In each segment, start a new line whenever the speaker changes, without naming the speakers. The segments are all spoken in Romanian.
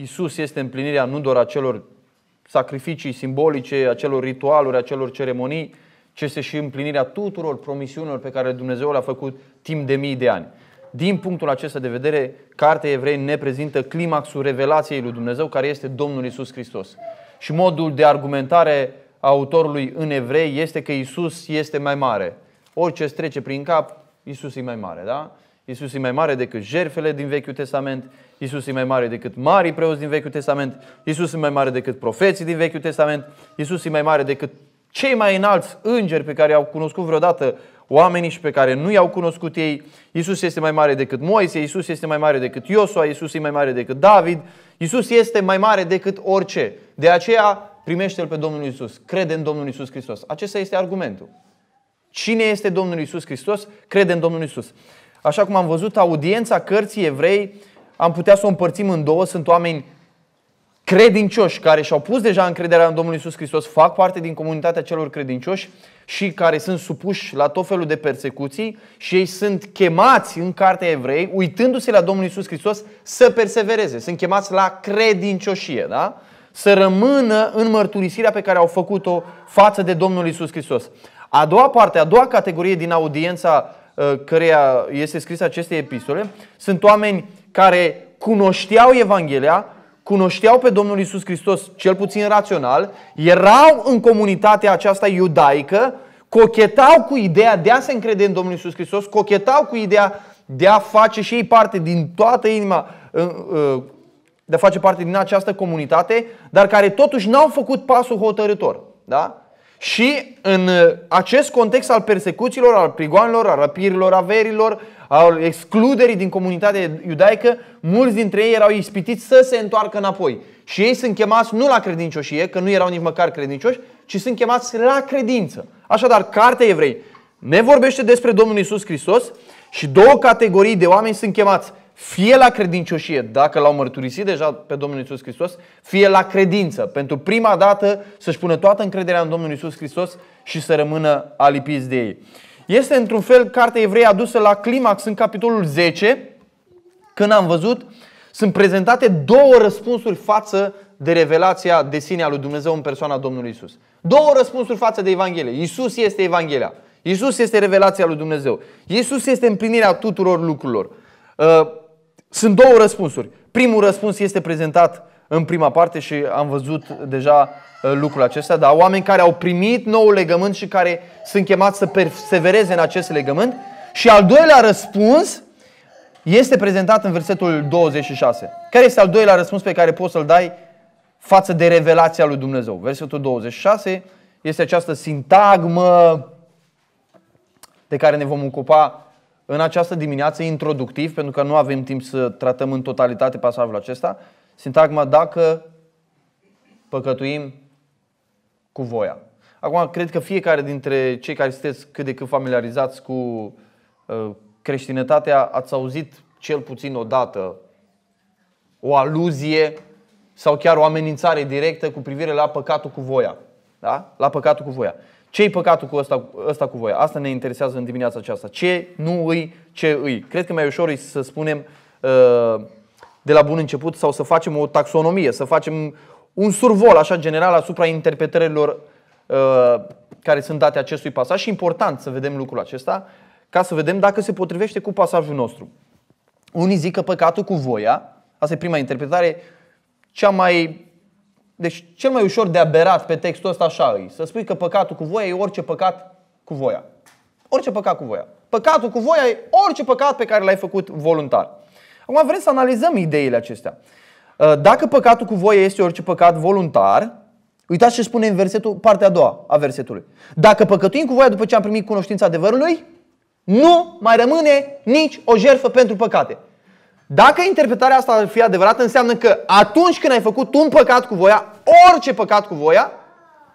Isus este împlinirea nu doar a celor sacrificii simbolice, a celor ritualuri, a celor ceremonii, ci este și împlinirea tuturor promisiunilor pe care Dumnezeu le-a făcut timp de mii de ani. Din punctul acesta de vedere, Cartea Evrei ne prezintă climaxul revelației lui Dumnezeu, care este Domnul Isus Hristos. Și modul de argumentare a autorului în evrei este că Isus este mai mare. Orice îți trece prin cap, Isus e mai mare, da? Isus e mai mare decât jerfele din Vechiul Testament, Isus e mai mare decât marii preoți din Vechiul Testament, Isus e mai mare decât profeții din Vechiul Testament, Isus e mai mare decât cei mai înalți îngeri pe care i-au cunoscut vreodată oamenii și pe care nu i-au cunoscut ei. Isus este mai mare decât Moise, Isus este mai mare decât Iosua, Isus e mai mare decât David, Isus este mai mare decât orice. De aceea primește-L pe Domnul Isus, crede în Domnul Isus Hristos. Acesta este argumentul. Cine este Domnul Isus Hristos? Crede în Domnul Isus. Așa cum am văzut, audiența cărții evrei am putea să o împărțim în două. Sunt oameni credincioși care și-au pus deja încrederea în Domnul Isus Hristos, fac parte din comunitatea celor credincioși și care sunt supuși la tot felul de persecuții și ei sunt chemați în cartea evrei, uitându-se la Domnul Isus Hristos, să persevereze. Sunt chemați la credincioșie, da? Să rămână în mărturisirea pe care au făcut-o față de Domnul Isus Hristos. A doua parte, a doua categorie din audiența Uh, căreia este scris aceste epistole, sunt oameni care cunoșteau Evanghelia, cunoșteau pe Domnul Isus Hristos cel puțin rațional, erau în comunitatea aceasta iudaică, cochetau cu ideea de a se încrede în Domnul Isus Hristos, cochetau cu ideea de a face și ei parte din toată inima, uh, de a face parte din această comunitate, dar care totuși n-au făcut pasul hotărător. Da? Și în uh, acest context al persecuțiilor, al prigoanelor, al răpirilor, averilor, al excluderii din comunitatea iudaică, mulți dintre ei erau ispitiți să se întoarcă înapoi. Și ei sunt chemați nu la credincioșie, că nu erau nici măcar credincioși, ci sunt chemați la credință. Așadar, cartea evrei ne vorbește despre Domnul Isus Hristos și două categorii de oameni sunt chemați fie la credincioșie, dacă l-au mărturisit deja pe Domnul Isus Hristos, fie la credință. Pentru prima dată să-și pună toată încrederea în Domnul Isus Hristos și să rămână alipiți de ei. Este într-un fel cartea evrei adusă la climax în capitolul 10, când am văzut, sunt prezentate două răspunsuri față de revelația de sine a lui Dumnezeu în persoana Domnului Isus. Două răspunsuri față de Evanghelie. Isus este Evanghelia. Isus este revelația lui Dumnezeu. Isus este împlinirea tuturor lucrurilor. Uh, sunt două răspunsuri. Primul răspuns este prezentat în prima parte și am văzut deja uh, lucrul acesta, dar oameni care au primit noul legământ și care sunt chemați să persevereze în acest legământ. Și al doilea răspuns este prezentat în versetul 26. Care este al doilea răspuns pe care poți să-l dai față de revelația lui Dumnezeu? Versetul 26 este această sintagmă de care ne vom ocupa în această dimineață introductiv, pentru că nu avem timp să tratăm în totalitate pasajul acesta, sintagma dacă păcătuim cu voia. Acum, cred că fiecare dintre cei care sunteți cât de cât familiarizați cu uh, creștinătatea ați auzit cel puțin o dată o aluzie sau chiar o amenințare directă cu privire la păcatul cu voia. Da? La păcatul cu voia ce e păcatul cu ăsta, ăsta cu voi? Asta ne interesează în dimineața aceasta. Ce nu îi, ce îi? Cred că mai ușor e să spunem uh, de la bun început sau să facem o taxonomie, să facem un survol așa general asupra interpretărilor uh, care sunt date acestui pasaj și important să vedem lucrul acesta ca să vedem dacă se potrivește cu pasajul nostru. Unii zic că păcatul cu voia, asta e prima interpretare, cea mai deci cel mai ușor de aberat pe textul ăsta așa e. Să spui că păcatul cu voia e orice păcat cu voia. Orice păcat cu voia. Păcatul cu voia e orice păcat pe care l-ai făcut voluntar. Acum vrem să analizăm ideile acestea. Uh, dacă păcatul cu voia este orice păcat voluntar, uitați ce spune în versetul, partea a doua a versetului. Dacă păcătuim cu voia după ce am primit cunoștința adevărului, nu mai rămâne nici o jertfă pentru păcate. Dacă interpretarea asta ar fi adevărată, înseamnă că atunci când ai făcut un păcat cu voia, orice păcat cu voia,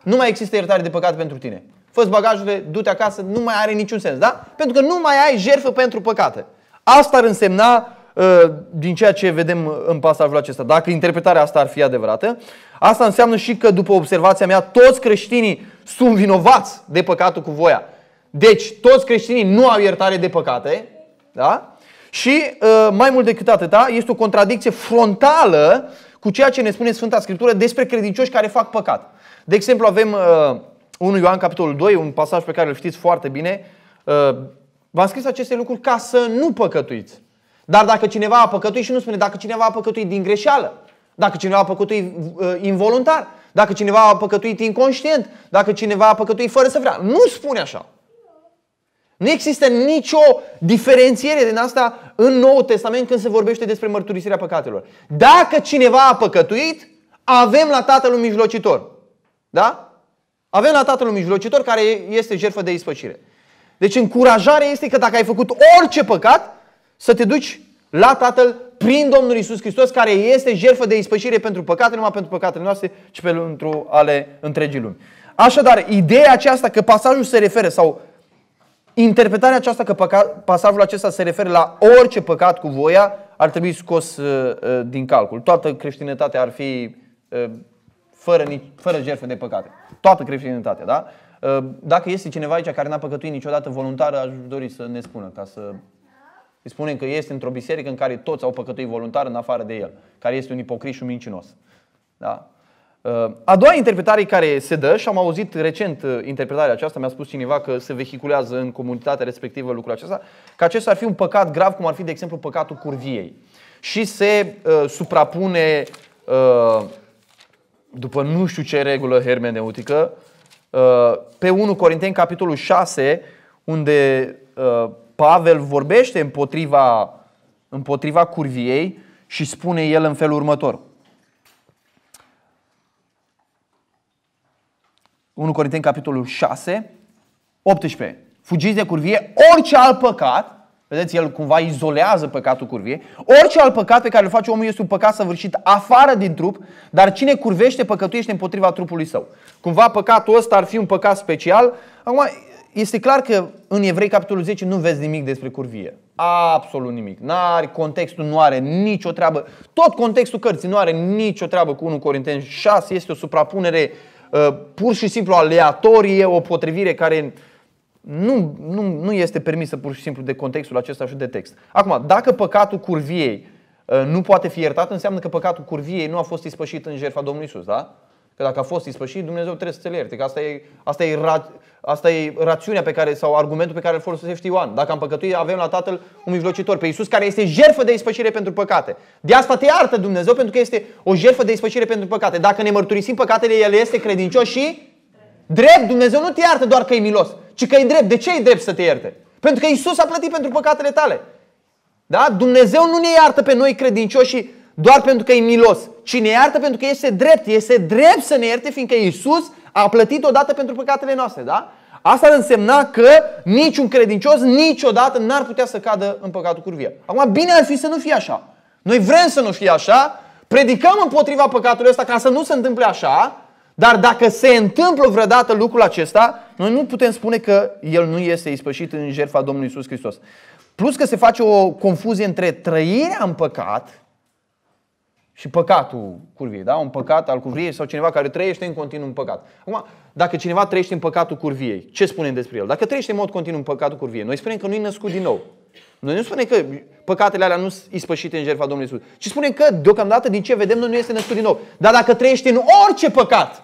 nu mai există iertare de păcat pentru tine. Fă-ți bagajele, du-te acasă, nu mai are niciun sens, da? Pentru că nu mai ai jertfă pentru păcate. Asta ar însemna uh, din ceea ce vedem uh, în pasajul acesta, dacă interpretarea asta ar fi adevărată, asta înseamnă și că, după observația mea, toți creștinii sunt vinovați de păcatul cu voia. Deci, toți creștinii nu au iertare de păcate, da? Și uh, mai mult decât atâta, este o contradicție frontală cu ceea ce ne spune Sfânta Scriptură despre credincioși care fac păcat. De exemplu, avem uh, 1 Ioan capitolul 2, un pasaj pe care îl știți foarte bine. Uh, v-am scris aceste lucruri ca să nu păcătuiți. Dar dacă cineva a păcătuit și nu spune dacă cineva a păcătuit din greșeală, dacă cineva a păcătuit uh, involuntar, dacă cineva a păcătuit inconștient, dacă cineva a păcătuit fără să vrea. Nu spune așa. Nu există nicio diferențiere din asta în Noul Testament când se vorbește despre mărturisirea păcatelor. Dacă cineva a păcătuit, avem la Tatăl un mijlocitor. Da? Avem la Tatăl un mijlocitor care este jertfă de ispășire. Deci încurajarea este că dacă ai făcut orice păcat, să te duci la Tatăl prin Domnul Isus Hristos, care este jertfă de ispășire pentru păcate, numai pentru păcatele noastre, ci pentru ale întregii lumi. Așadar, ideea aceasta că pasajul se referă sau interpretarea aceasta că păcat, pasajul acesta se referă la orice păcat cu voia ar trebui scos uh, uh, din calcul. Toată creștinătatea ar fi uh, fără, nici, fără jertfe de păcate. Toată creștinătatea, da? Uh, dacă este cineva aici care n-a păcătuit niciodată voluntar, aș dori să ne spună, ca să îi spunem că este într-o biserică în care toți au păcătuit voluntar în afară de el, care este un ipocrit și un mincinos. Da? Uh, a doua interpretare care se dă, și am auzit recent uh, interpretarea aceasta, mi-a spus cineva că se vehiculează în comunitatea respectivă lucrul acesta, că acesta ar fi un păcat grav, cum ar fi, de exemplu, păcatul curviei. Și se uh, suprapune, uh, după nu știu ce regulă hermeneutică, uh, pe 1 Corinteni, capitolul 6, unde uh, Pavel vorbește împotriva, împotriva curviei și spune el în felul următor – 1 Corinteni, capitolul 6, 18. Fugiți de curvie, orice alt păcat, vedeți, el cumva izolează păcatul curvie, orice alt păcat pe care îl face omul este un păcat săvârșit afară din trup, dar cine curvește, păcătuiește împotriva trupului său. Cumva păcatul ăsta ar fi un păcat special. Acum, este clar că în Evrei, capitolul 10, nu vezi nimic despre curvie. Absolut nimic. N-are, contextul nu are nicio treabă. Tot contextul cărții nu are nicio treabă cu 1 Corinteni 6. Este o suprapunere uh, Uh, pur și simplu aleatorie, o potrivire care nu, nu, nu este permisă pur și simplu de contextul acesta și de text. Acum, dacă păcatul curviei uh, nu poate fi iertat, înseamnă că păcatul curviei nu a fost ispășit în jertfa Domnului Isus, da? Că dacă a fost ispășit, Dumnezeu trebuie să te ierte. Că asta e, asta e, ra, asta e rațiunea pe care, sau argumentul pe care îl folosește Ioan. Dacă am păcătuit, avem la Tatăl un mijlocitor, pe Iisus care este jertfă de ispășire pentru păcate. De asta te iartă Dumnezeu, pentru că este o jertfă de ispășire pentru păcate. Dacă ne mărturisim păcatele, El este credincios și drept. Dumnezeu nu te iartă doar că e milos, ci că e drept. De ce e drept să te ierte? Pentru că Iisus a plătit pentru păcatele tale. Da? Dumnezeu nu ne iartă pe noi credincioși doar pentru că e milos, ci ne iartă pentru că este drept. Este drept să ne ierte, fiindcă Iisus a plătit odată pentru păcatele noastre, da? Asta ar însemna că niciun credincios niciodată n-ar putea să cadă în păcatul curvie. Acum, bine ar fi să nu fie așa. Noi vrem să nu fie așa, predicăm împotriva păcatului ăsta ca să nu se întâmple așa, dar dacă se întâmplă vreodată lucrul acesta, noi nu putem spune că el nu este ispășit în jertfa Domnului Isus Hristos. Plus că se face o confuzie între trăirea în păcat și păcatul curviei, da? un păcat al curviei sau cineva care trăiește în continuu în păcat. Acum, dacă cineva trăiește în păcatul curviei, ce spunem despre el? Dacă trăiește în mod continuu în păcatul curviei, noi spunem că nu e născut din nou. Noi nu spunem că păcatele alea nu sunt ispășite în jertfa Domnului Isus, ci spunem că deocamdată din ce vedem noi nu este născut din nou. Dar dacă trăiești în orice păcat,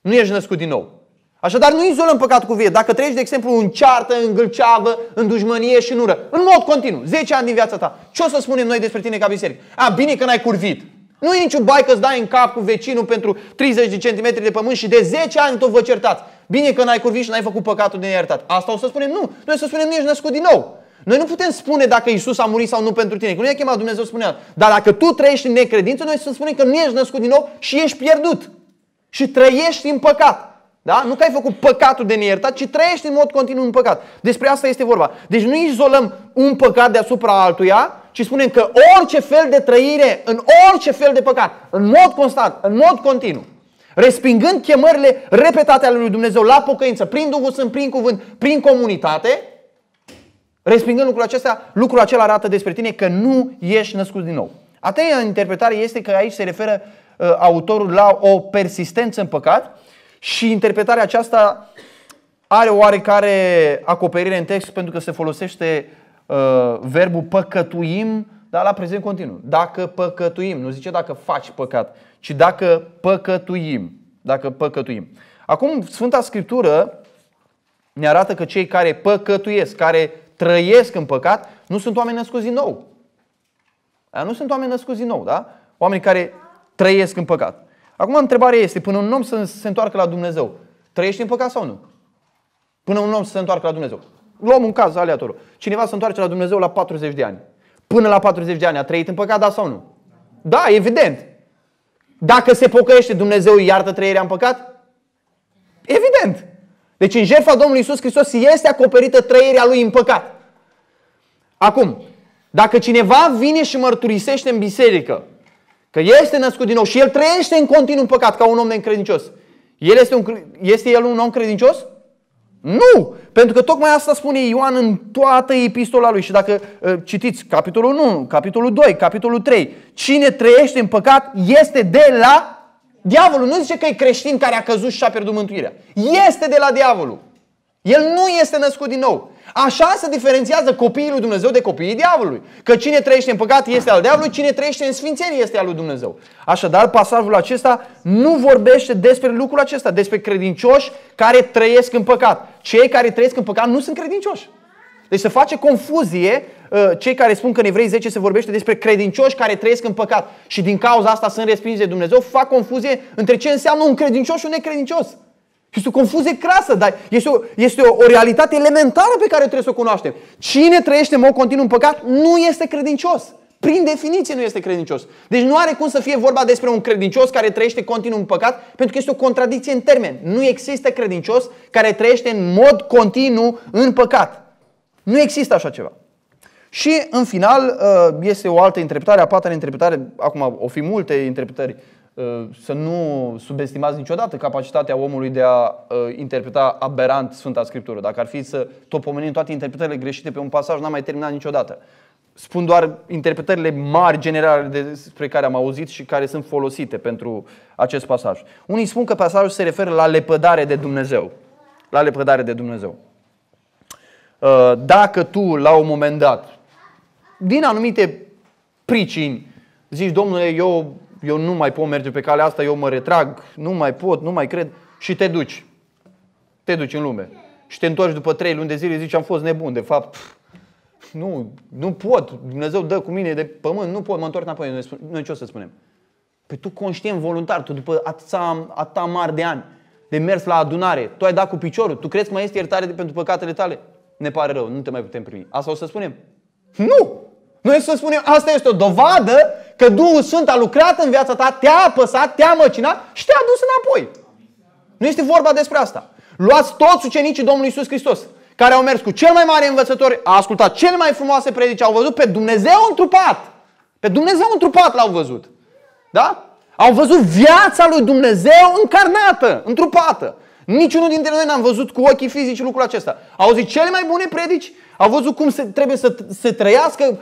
nu ești născut din nou. Așadar, nu izolăm păcatul cu vie. Dacă trăiești, de exemplu, în ceartă, în gâlceavă, în dușmănie și în ură, în mod continuu, 10 ani din viața ta, ce o să spunem noi despre tine ca biserică? A, bine că n-ai curvit. Nu e niciun bai că îți dai în cap cu vecinul pentru 30 de centimetri de pământ și de 10 ani tot vă certați. Bine că n-ai curvit și n-ai făcut păcatul de neiertat. Asta o să spunem nu. Noi o să spunem nu ești născut din nou. Noi nu putem spune dacă Isus a murit sau nu pentru tine, că nu e chemat Dumnezeu spunea. Dar dacă tu trăiești în necredință, noi să spunem că nu ești născut din nou și ești pierdut. Și trăiești în păcat. Da? Nu că ai făcut păcatul de neiertat, ci trăiești în mod continuu în păcat. Despre asta este vorba. Deci nu izolăm un păcat deasupra altuia, ci spunem că orice fel de trăire, în orice fel de păcat, în mod constant, în mod continuu, respingând chemările repetate ale lui Dumnezeu la pocăință, prin Duhul Sfânt, prin cuvânt, prin comunitate, respingând lucrul acesta, lucrul acela arată despre tine că nu ești născut din nou. A treia interpretare este că aici se referă uh, autorul la o persistență în păcat, și interpretarea aceasta are oarecare acoperire în text pentru că se folosește uh, verbul păcătuim, dar la prezent continuu. Dacă păcătuim, nu zice dacă faci păcat, ci dacă păcătuim. Dacă păcătuim. Acum, Sfânta Scriptură ne arată că cei care păcătuiesc, care trăiesc în păcat, nu sunt oameni născuți din nou. Aia nu sunt oameni născuți din nou, da? Oameni care trăiesc în păcat. Acum întrebarea este, până un om să se întoarcă la Dumnezeu, trăiește în păcat sau nu? Până un om să se întoarcă la Dumnezeu. Luăm un caz aleatoriu. Cineva se întoarce la Dumnezeu la 40 de ani. Până la 40 de ani a trăit în păcat, da sau nu? Da, evident. Dacă se pocăiește, Dumnezeu iartă trăirea în păcat? Evident. Deci în jertfa Domnului Isus Hristos este acoperită trăirea lui în păcat. Acum, dacă cineva vine și mărturisește în biserică Că este născut din nou și el trăiește în continuu în păcat ca un om necredincios. El este, un, este el un om credincios? Nu! Pentru că tocmai asta spune Ioan în toată epistola lui. Și dacă uh, citiți capitolul 1, capitolul 2, capitolul 3, cine trăiește în păcat este de la diavolul. Nu zice că e creștin care a căzut și a pierdut mântuirea. Este de la diavolul. El nu este născut din nou. Așa se diferențiază copiii lui Dumnezeu de copiii diavolului. Că cine trăiește în păcat este al diavolului, cine trăiește în sfințenie este al lui Dumnezeu. Așadar, pasajul acesta nu vorbește despre lucrul acesta, despre credincioși care trăiesc în păcat. Cei care trăiesc în păcat nu sunt credincioși. Deci se face confuzie uh, cei care spun că în Evrei 10 se vorbește despre credincioși care trăiesc în păcat și din cauza asta sunt respinși de Dumnezeu, fac confuzie între ce înseamnă un credincios și un necredincios. Este o confuzie crasă, dar este o, este o, o realitate elementară pe care trebuie să o cunoaștem. Cine trăiește în mod continuu în păcat nu este credincios. Prin definiție nu este credincios. Deci nu are cum să fie vorba despre un credincios care trăiește continuu în păcat, pentru că este o contradicție în termen. Nu există credincios care trăiește în mod continuu în păcat. Nu există așa ceva. Și în final uh, este o altă interpretare, a patra interpretare, acum o fi multe interpretări Uh, să nu subestimați niciodată capacitatea omului de a uh, interpreta aberant Sfânta Scriptură. Dacă ar fi să topomenim toate interpretările greșite pe un pasaj, n-am mai terminat niciodată. Spun doar interpretările mari generale despre care am auzit și care sunt folosite pentru acest pasaj. Unii spun că pasajul se referă la lepădare de Dumnezeu. La lepădare de Dumnezeu. Uh, dacă tu, la un moment dat, din anumite pricini, zici, domnule, eu eu nu mai pot merge pe calea asta, eu mă retrag, nu mai pot, nu mai cred și te duci. Te duci în lume. Și te întorci după trei luni de zile, zici am fost nebun, de fapt pf, nu, nu pot, Dumnezeu dă cu mine de pământ, nu pot, mă întorc înapoi. Noi, noi ce o să spunem? Păi tu conștient, voluntar, tu după atâta, atâta mari de ani, de mers la adunare, tu ai dat cu piciorul, tu crezi că mai este iertare pentru păcatele tale? Ne pare rău, nu te mai putem primi. Asta o să spunem? Nu! Noi să spunem, asta este o dovadă că Duhul Sfânt a lucrat în viața ta, te-a apăsat, te-a măcinat și te-a dus înapoi. Nu este vorba despre asta. Luați toți ucenicii Domnului Isus Hristos, care au mers cu cel mai mare învățător, a ascultat cele mai frumoase predici, au văzut pe Dumnezeu întrupat. Pe Dumnezeu întrupat l-au văzut. Da? Au văzut viața lui Dumnezeu încarnată, întrupată. Niciunul dintre noi n-am văzut cu ochii fizici lucrul acesta. Au auzit cele mai bune predici, au văzut cum se, trebuie să, să trăiască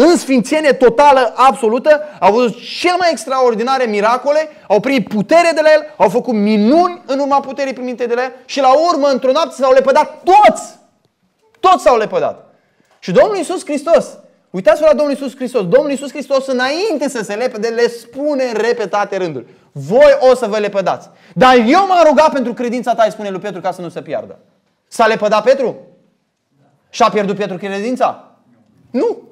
în sfințenie totală, absolută, au văzut cel mai extraordinare miracole, au primit putere de la el, au făcut minuni în urma puterii primite de la el și la urmă, într-o noapte, s-au lepădat toți. Toți s-au lepădat. Și Domnul Iisus Hristos, uitați-vă la Domnul Iisus Hristos, Domnul Iisus Hristos înainte să se lepede, le spune în repetate rânduri, voi o să vă lepădați. Dar eu m-am rugat pentru credința ta, îi spune lui Petru, ca să nu se piardă. S-a lepădat Petru? Și-a pierdut Petru credința? Nu.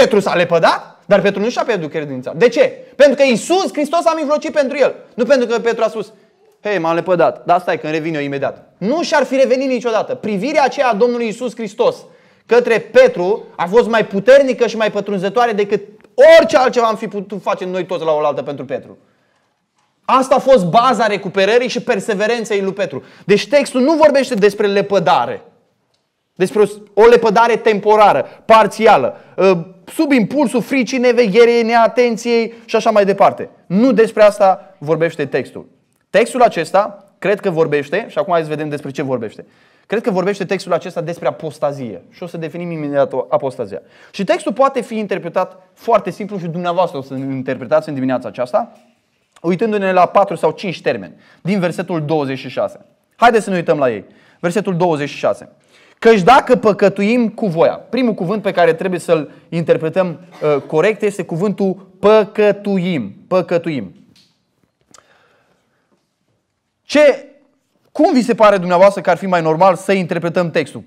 Petru s-a lepădat, dar Petru nu și-a pierdut credința. De ce? Pentru că Isus Hristos a mijlocit pentru el. Nu pentru că Petru a spus, hei, m-am lepădat, dar stai că revin eu imediat. Nu și-ar fi revenit niciodată. Privirea aceea a Domnului Isus Hristos către Petru a fost mai puternică și mai pătrunzătoare decât orice altceva am fi putut face noi toți la oaltă pentru Petru. Asta a fost baza recuperării și perseverenței lui Petru. Deci textul nu vorbește despre lepădare. Despre o, lepădare temporară, parțială, ă, sub impulsul fricii, nevegherii, neatenției și așa mai departe. Nu despre asta vorbește textul. Textul acesta cred că vorbește, și acum hai să vedem despre ce vorbește. Cred că vorbește textul acesta despre apostazie și o să definim imediat apostazia. Și textul poate fi interpretat foarte simplu și dumneavoastră o să interpretați în dimineața aceasta, uitându-ne la 4 sau 5 termeni din versetul 26. Haideți să ne uităm la ei. Versetul 26. Căci dacă păcătuim cu voia, primul cuvânt pe care trebuie să-l interpretăm uh, corect este cuvântul păcătuim. Păcătuim. Ce, cum vi se pare dumneavoastră că ar fi mai normal să interpretăm textul?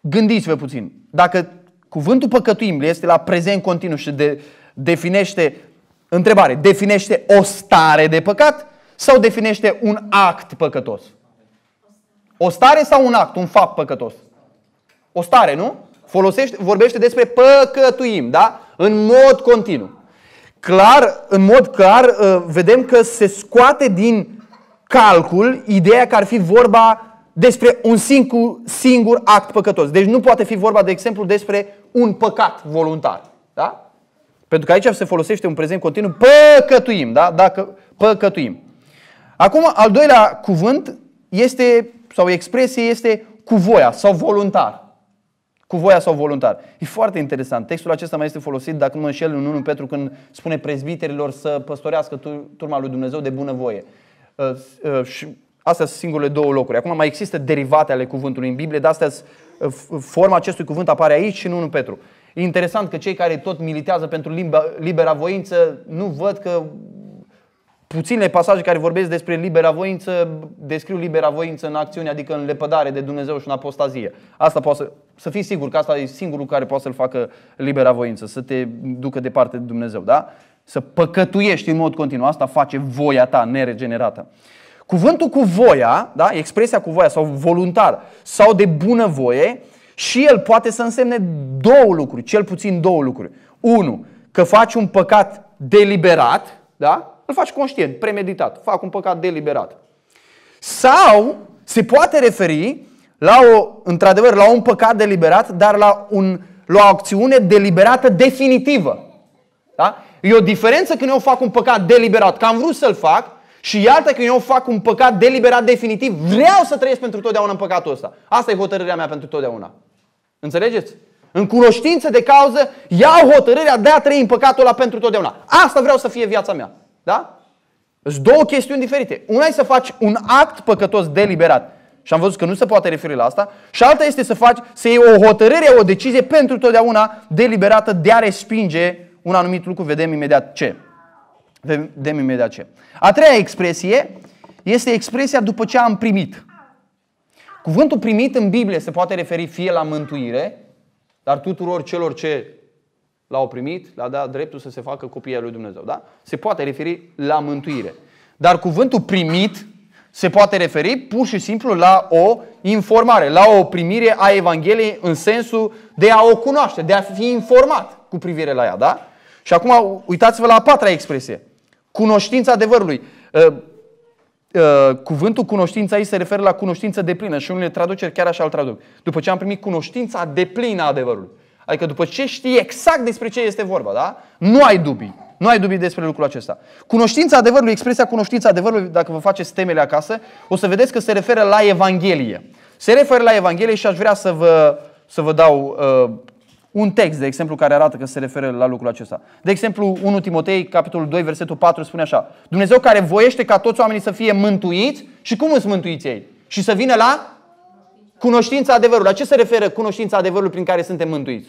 Gândiți-vă puțin. Dacă cuvântul păcătuim este la prezent continuu și de, definește, întrebare, definește o stare de păcat sau definește un act păcătos? O stare sau un act, un fapt păcătos? O stare, nu? Folosește, vorbește despre păcătuim, da? În mod continuu. Clar, în mod clar, ă, vedem că se scoate din calcul ideea că ar fi vorba despre un singur, singur act păcătos. Deci nu poate fi vorba, de exemplu, despre un păcat voluntar. Da? Pentru că aici se folosește un prezent continuu, păcătuim, da? Dacă păcătuim. Acum, al doilea cuvânt este sau expresie este cu voia sau voluntar. Cu voia sau voluntar. E foarte interesant. Textul acesta mai este folosit, dacă nu mă înșel, în 1 Petru când spune prezbiterilor să păstorească turma lui Dumnezeu de voie. Uh, uh, și astea sunt singurele două locuri. Acum mai există derivate ale cuvântului în Biblie, dar astea uh, forma acestui cuvânt apare aici și în 1 Petru. E interesant că cei care tot militează pentru limba libera voință nu văd că puține pasaje care vorbesc despre libera voință, descriu libera voință în acțiune, adică în lepădare de Dumnezeu și în apostazie. Asta poate să, să fii sigur că asta e singurul care poate să-l facă libera voință, să te ducă departe de Dumnezeu, da? Să păcătuiești în mod continuu, asta face voia ta neregenerată. Cuvântul cu voia, da? expresia cu voia sau voluntar sau de bună voie, și el poate să însemne două lucruri, cel puțin două lucruri. Unu, că faci un păcat deliberat, da? Îl faci conștient, premeditat, fac un păcat deliberat. Sau se poate referi la o, într-adevăr, la un păcat deliberat, dar la, un, la o acțiune deliberată definitivă. Da? E o diferență când eu fac un păcat deliberat, că am vrut să-l fac, și iată că eu fac un păcat deliberat definitiv, vreau să trăiesc pentru totdeauna în păcatul ăsta. Asta e hotărârea mea pentru totdeauna. Înțelegeți? În cunoștință de cauză, iau hotărârea de a trăi în păcatul ăla pentru totdeauna. Asta vreau să fie viața mea. Da? Sunt două chestiuni diferite. Una e să faci un act păcătos deliberat. Și am văzut că nu se poate referi la asta. Și alta este să faci, să iei o hotărâre, o decizie pentru totdeauna deliberată de a respinge un anumit lucru. Vedem imediat ce. Vedem imediat ce. A treia expresie este expresia după ce am primit. Cuvântul primit în Biblie se poate referi fie la mântuire, dar tuturor celor ce L-au primit, l-a dat dreptul să se facă copii al lui Dumnezeu. Da? Se poate referi la mântuire. Dar cuvântul primit se poate referi pur și simplu la o informare, la o primire a Evangheliei în sensul de a o cunoaște, de a fi informat cu privire la ea. Da? Și acum uitați-vă la a patra expresie. Cunoștința adevărului. Ă, ă, cuvântul cunoștința aici se referă la cunoștință de plină și unele traduceri chiar așa îl traduc. După ce am primit cunoștința de plină a adevărului. Adică după ce știi exact despre ce este vorba, da? Nu ai dubii. Nu ai dubii despre lucrul acesta. Cunoștința adevărului, expresia cunoștința adevărului, dacă vă faceți temele acasă, o să vedeți că se referă la Evanghelie. Se referă la Evanghelie și aș vrea să vă, să vă dau uh, un text, de exemplu, care arată că se referă la lucrul acesta. De exemplu, 1 Timotei, capitolul 2, versetul 4, spune așa. Dumnezeu care voiește ca toți oamenii să fie mântuiți și cum îți mântuiți ei? Și să vină la Cunoștința adevărului. La ce se referă cunoștința adevărului prin care suntem mântuiți?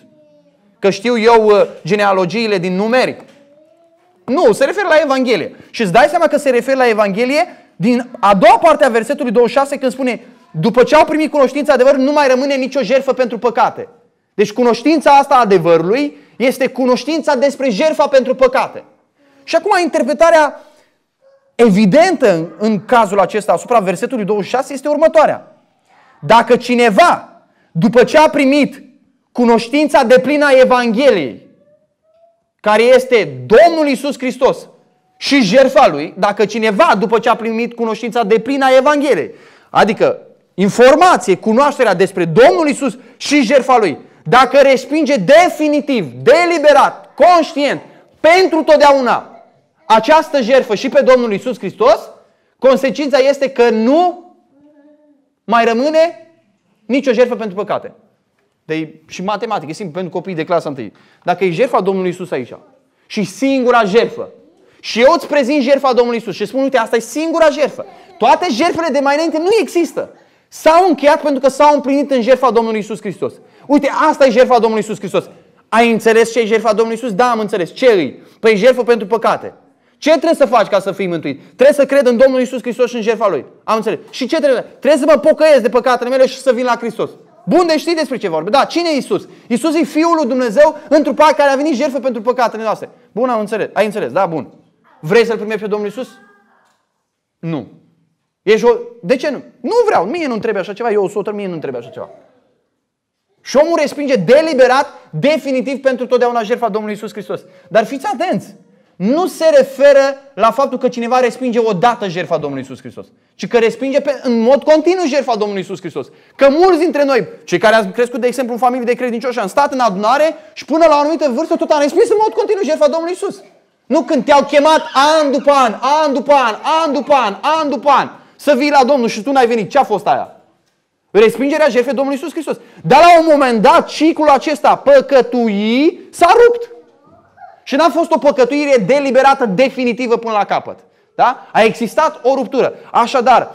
Că știu eu uh, genealogiile din numeri? Nu, se referă la Evanghelie. Și îți dai seama că se referă la Evanghelie din a doua parte a versetului 26 când spune după ce au primit cunoștința adevărului, nu mai rămâne nicio jerfă pentru păcate. Deci cunoștința asta a adevărului este cunoștința despre jerfa pentru păcate. Și acum interpretarea evidentă în cazul acesta asupra versetului 26 este următoarea. Dacă cineva, după ce a primit cunoștința de plină a Evangheliei, care este Domnul Isus Hristos și jertfa Lui, dacă cineva, după ce a primit cunoștința de plină a Evangheliei, adică informație, cunoașterea despre Domnul Isus și jertfa Lui, dacă respinge definitiv, deliberat, conștient, pentru totdeauna această jertfă și pe Domnul Isus Hristos, consecința este că nu mai rămâne nicio jertfă pentru păcate. De și matematică, e simplu pentru copii de clasa 1. Dacă e jertfa Domnului Isus aici și singura jertfă, și eu îți prezint jertfa Domnului Isus și spun, uite, asta e singura jertfă. Toate jertfele de mai înainte nu există. S-au încheiat pentru că s-au împlinit în jertfa Domnului Isus Hristos. Uite, asta e jertfa Domnului Isus Hristos. Ai înțeles ce e jertfa Domnului Isus? Da, am înțeles. Ce e? Păi jertfă pentru păcate. Ce trebuie să faci ca să fii mântuit? Trebuie să cred în Domnul Isus Hristos și în jertfa Lui. Am înțeles. Și ce trebuie? Trebuie să mă pocăiesc de păcatele mele și să vin la Hristos. Bun, deci știi despre ce vorbim. Da, cine e Isus? Isus e Fiul lui Dumnezeu întrupat care a venit jertfă pentru păcatele noastre. Bun, am înțeles. Ai înțeles, da, bun. Vrei să-L primești pe Domnul Isus? Nu. Ești o... De ce nu? Nu vreau. Mie nu trebuie așa ceva. Eu o sotă, mie nu trebuie așa ceva. Și omul respinge deliberat, definitiv pentru totdeauna jertfa Domnului Isus Hristos. Dar fiți atenți! nu se referă la faptul că cineva respinge odată jertfa Domnului Isus Hristos, ci că respinge pe, în mod continuu jertfa Domnului Isus Hristos. Că mulți dintre noi, cei care au crescut, de exemplu, în familie de credincioși, am stat în adunare și până la o anumită vârstă tot am respins în mod continuu jertfa Domnului Isus. Nu când te-au chemat an după an, an după an, an după an, an după an, să vii la Domnul și tu n-ai venit. Ce a fost aia? Respingerea jertfei Domnului Isus Hristos. Dar la un moment dat, ciclul acesta păcătuii s-a rupt. Și n-a fost o păcătuire deliberată, definitivă până la capăt. Da? A existat o ruptură. Așadar,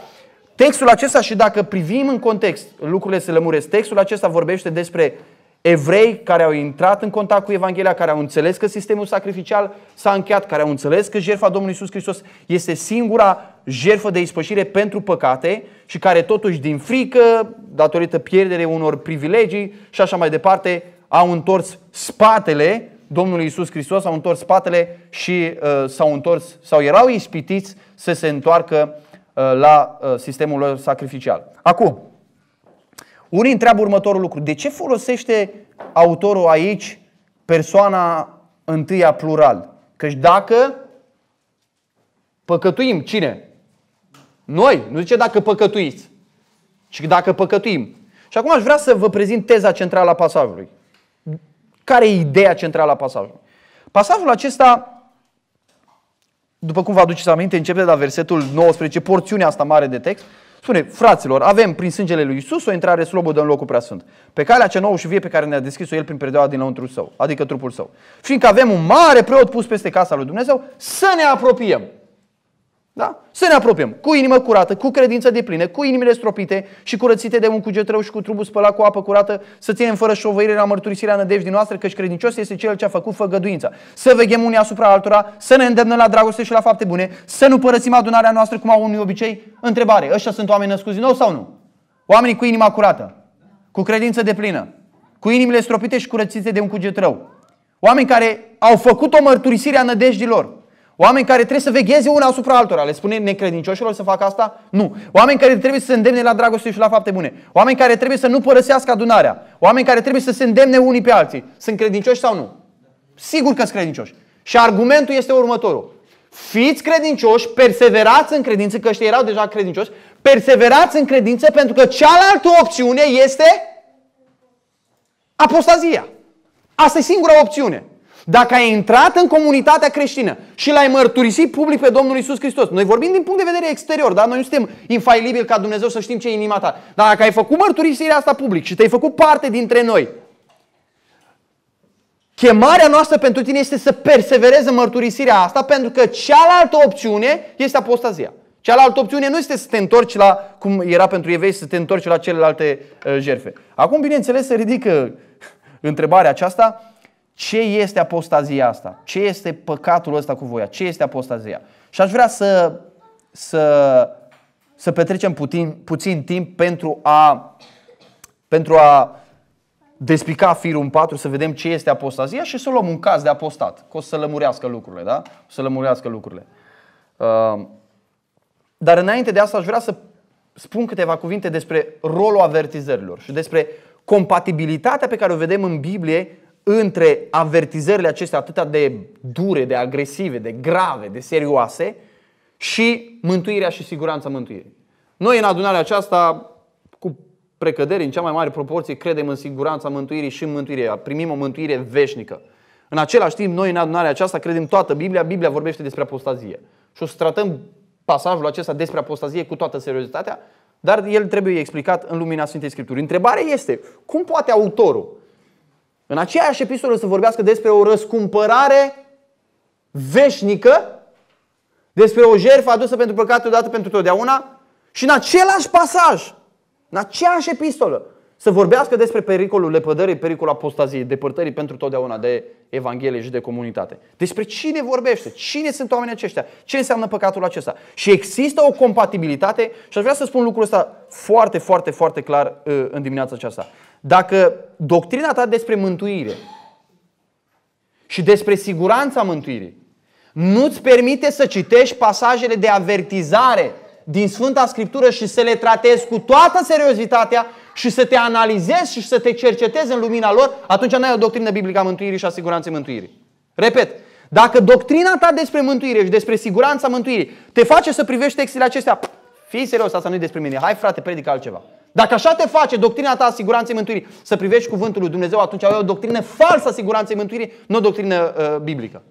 textul acesta și dacă privim în context lucrurile se lămuresc, textul acesta vorbește despre evrei care au intrat în contact cu Evanghelia, care au înțeles că sistemul sacrificial s-a încheiat, care au înțeles că jertfa Domnului Iisus Hristos este singura jertfă de ispășire pentru păcate și care totuși din frică, datorită pierderii unor privilegii și așa mai departe, au întors spatele Domnul Iisus Hristos au întors spatele și uh, s-au întors sau erau ispitiți să se întoarcă uh, la uh, sistemul lor sacrificial. Acum, unii întreabă următorul lucru. De ce folosește autorul aici persoana întâia plural? Căci dacă păcătuim, cine? Noi. Nu zice dacă păcătuiți, ci dacă păcătuim. Și acum aș vrea să vă prezint teza centrală a pasajului. Care e ideea centrală a pasajului? Pasajul acesta, după cum vă aduceți aminte, începe de la versetul 19, porțiunea asta mare de text, Spune, fraților, avem prin sângele lui Isus o intrare slobodă în locul sfânt. pe calea cea nouă și vie pe care ne-a deschis-o El prin din lăuntrul său, adică trupul său. Fiindcă avem un mare preot pus peste casa lui Dumnezeu, să ne apropiem. Da? Să ne apropiem cu inimă curată, cu credință de plină, cu inimile stropite și curățite de un cuget rău și cu trubul spălat cu apă curată, să ținem fără șovăire la mărturisirea nădejdii noastre, căci credincios este cel ce a făcut făgăduința. Să veghem unii asupra altora, să ne îndemnăm la dragoste și la fapte bune, să nu părăsim adunarea noastră cum au unui obicei. Întrebare, ăștia sunt oameni născuți din nou sau nu? Oamenii cu inima curată, cu credință de plină, cu inimile stropite și curățite de un cuget rău. Oameni care au făcut o mărturisire a lor. Oameni care trebuie să vegheze una asupra altora. Le spune necredincioșilor să facă asta? Nu. Oameni care trebuie să se îndemne la dragoste și la fapte bune. Oameni care trebuie să nu părăsească adunarea. Oameni care trebuie să se îndemne unii pe alții. Sunt credincioși sau nu? Sigur că sunt credincioși. Și argumentul este următorul. Fiți credincioși, perseverați în credință, că ăștia erau deja credincioși, perseverați în credință pentru că cealaltă opțiune este apostazia. Asta e singura opțiune. Dacă ai intrat în comunitatea creștină și l-ai mărturisit public pe Domnul Isus Hristos, noi vorbim din punct de vedere exterior, dar noi nu suntem infailibili ca Dumnezeu să știm ce e inima ta. Dar dacă ai făcut mărturisirea asta public și te-ai făcut parte dintre noi, chemarea noastră pentru tine este să perseverezi în mărturisirea asta, pentru că cealaltă opțiune este apostazia. Cealaltă opțiune nu este să te întorci la, cum era pentru evei, să te întorci la celelalte uh, jerfe. Acum, bineînțeles, se ridică uh, întrebarea aceasta, ce este apostazia asta? Ce este păcatul ăsta cu voia? Ce este apostazia? Și aș vrea să, să, să petrecem puțin, puțin timp pentru a, pentru a despica firul în patru, să vedem ce este apostazia și să luăm un caz de apostat, că o să lămurească lucrurile, da? O să lămurească lucrurile. Uh, dar înainte de asta aș vrea să spun câteva cuvinte despre rolul avertizărilor și despre compatibilitatea pe care o vedem în Biblie între avertizările acestea atât de dure, de agresive, de grave, de serioase și mântuirea și siguranța mântuirii. Noi în adunarea aceasta, cu precădere în cea mai mare proporție, credem în siguranța mântuirii și în mântuirea. Primim o mântuire veșnică. În același timp, noi în adunarea aceasta credem toată Biblia, Biblia vorbește despre apostazie. Și o să tratăm pasajul acesta despre apostazie cu toată seriozitatea, dar el trebuie explicat în lumina Sfintei Scripturii. Întrebarea este, cum poate autorul în aceeași epistolă să vorbească despre o răscumpărare veșnică, despre o jertfă adusă pentru păcat odată pentru totdeauna și în același pasaj, în aceeași epistolă, să vorbească despre pericolul lepădării, pericolul apostaziei, depărtării pentru totdeauna de Evanghelie și de comunitate. Despre cine vorbește? Cine sunt oamenii aceștia? Ce înseamnă păcatul acesta? Și există o compatibilitate și aș vrea să spun lucrul ăsta foarte, foarte, foarte clar uh, în dimineața aceasta. Dacă doctrina ta despre mântuire și despre siguranța mântuirii nu-ți permite să citești pasajele de avertizare din Sfânta Scriptură și să le tratezi cu toată seriozitatea și să te analizezi și să te cercetezi în lumina lor, atunci nu ai o doctrină biblică a mântuirii și a siguranței mântuirii. Repet, dacă doctrina ta despre mântuire și despre siguranța mântuirii te face să privești textele acestea, fii serios, asta nu e despre mine, hai frate, predică altceva. Dacă așa te face doctrina ta a siguranței mântuirii, să privești cuvântul lui Dumnezeu, atunci ai o doctrină falsă a siguranței mântuirii, nu o doctrină uh, biblică.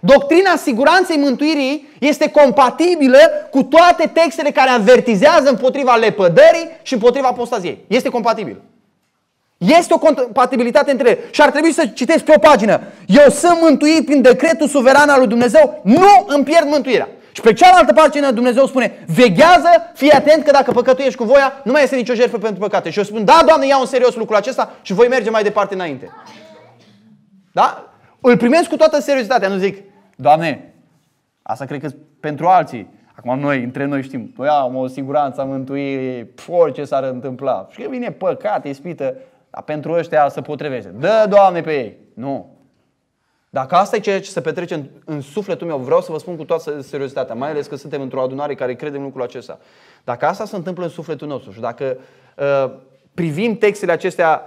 Doctrina siguranței mântuirii este compatibilă cu toate textele care avertizează împotriva lepădării și împotriva apostaziei. Este compatibil. Este o compatibilitate între ele. Și ar trebui să citesc pe o pagină. Eu sunt mântuit prin decretul suveran al lui Dumnezeu, nu îmi pierd mântuirea. Și pe cealaltă pagină Dumnezeu spune, veghează, fii atent că dacă păcătuiești cu voia, nu mai este nicio jertfă pentru păcate. Și eu spun, da, Doamne, iau în serios lucrul acesta și voi merge mai departe înainte. Da? Îl primesc cu toată seriozitatea, nu zic, Doamne, asta cred că pentru alții. Acum noi, între noi știm, păi am o siguranță, am mântuire, orice s-ar întâmpla. Și că vine păcat, ispită, dar pentru ăștia să potrivește. Dă, Doamne, pe ei! Nu. Dacă asta e ceea ce se petrece în, în sufletul meu, vreau să vă spun cu toată seriozitatea, mai ales că suntem într-o adunare care în lucrul acesta. Dacă asta se întâmplă în sufletul nostru și dacă uh, privim textele acestea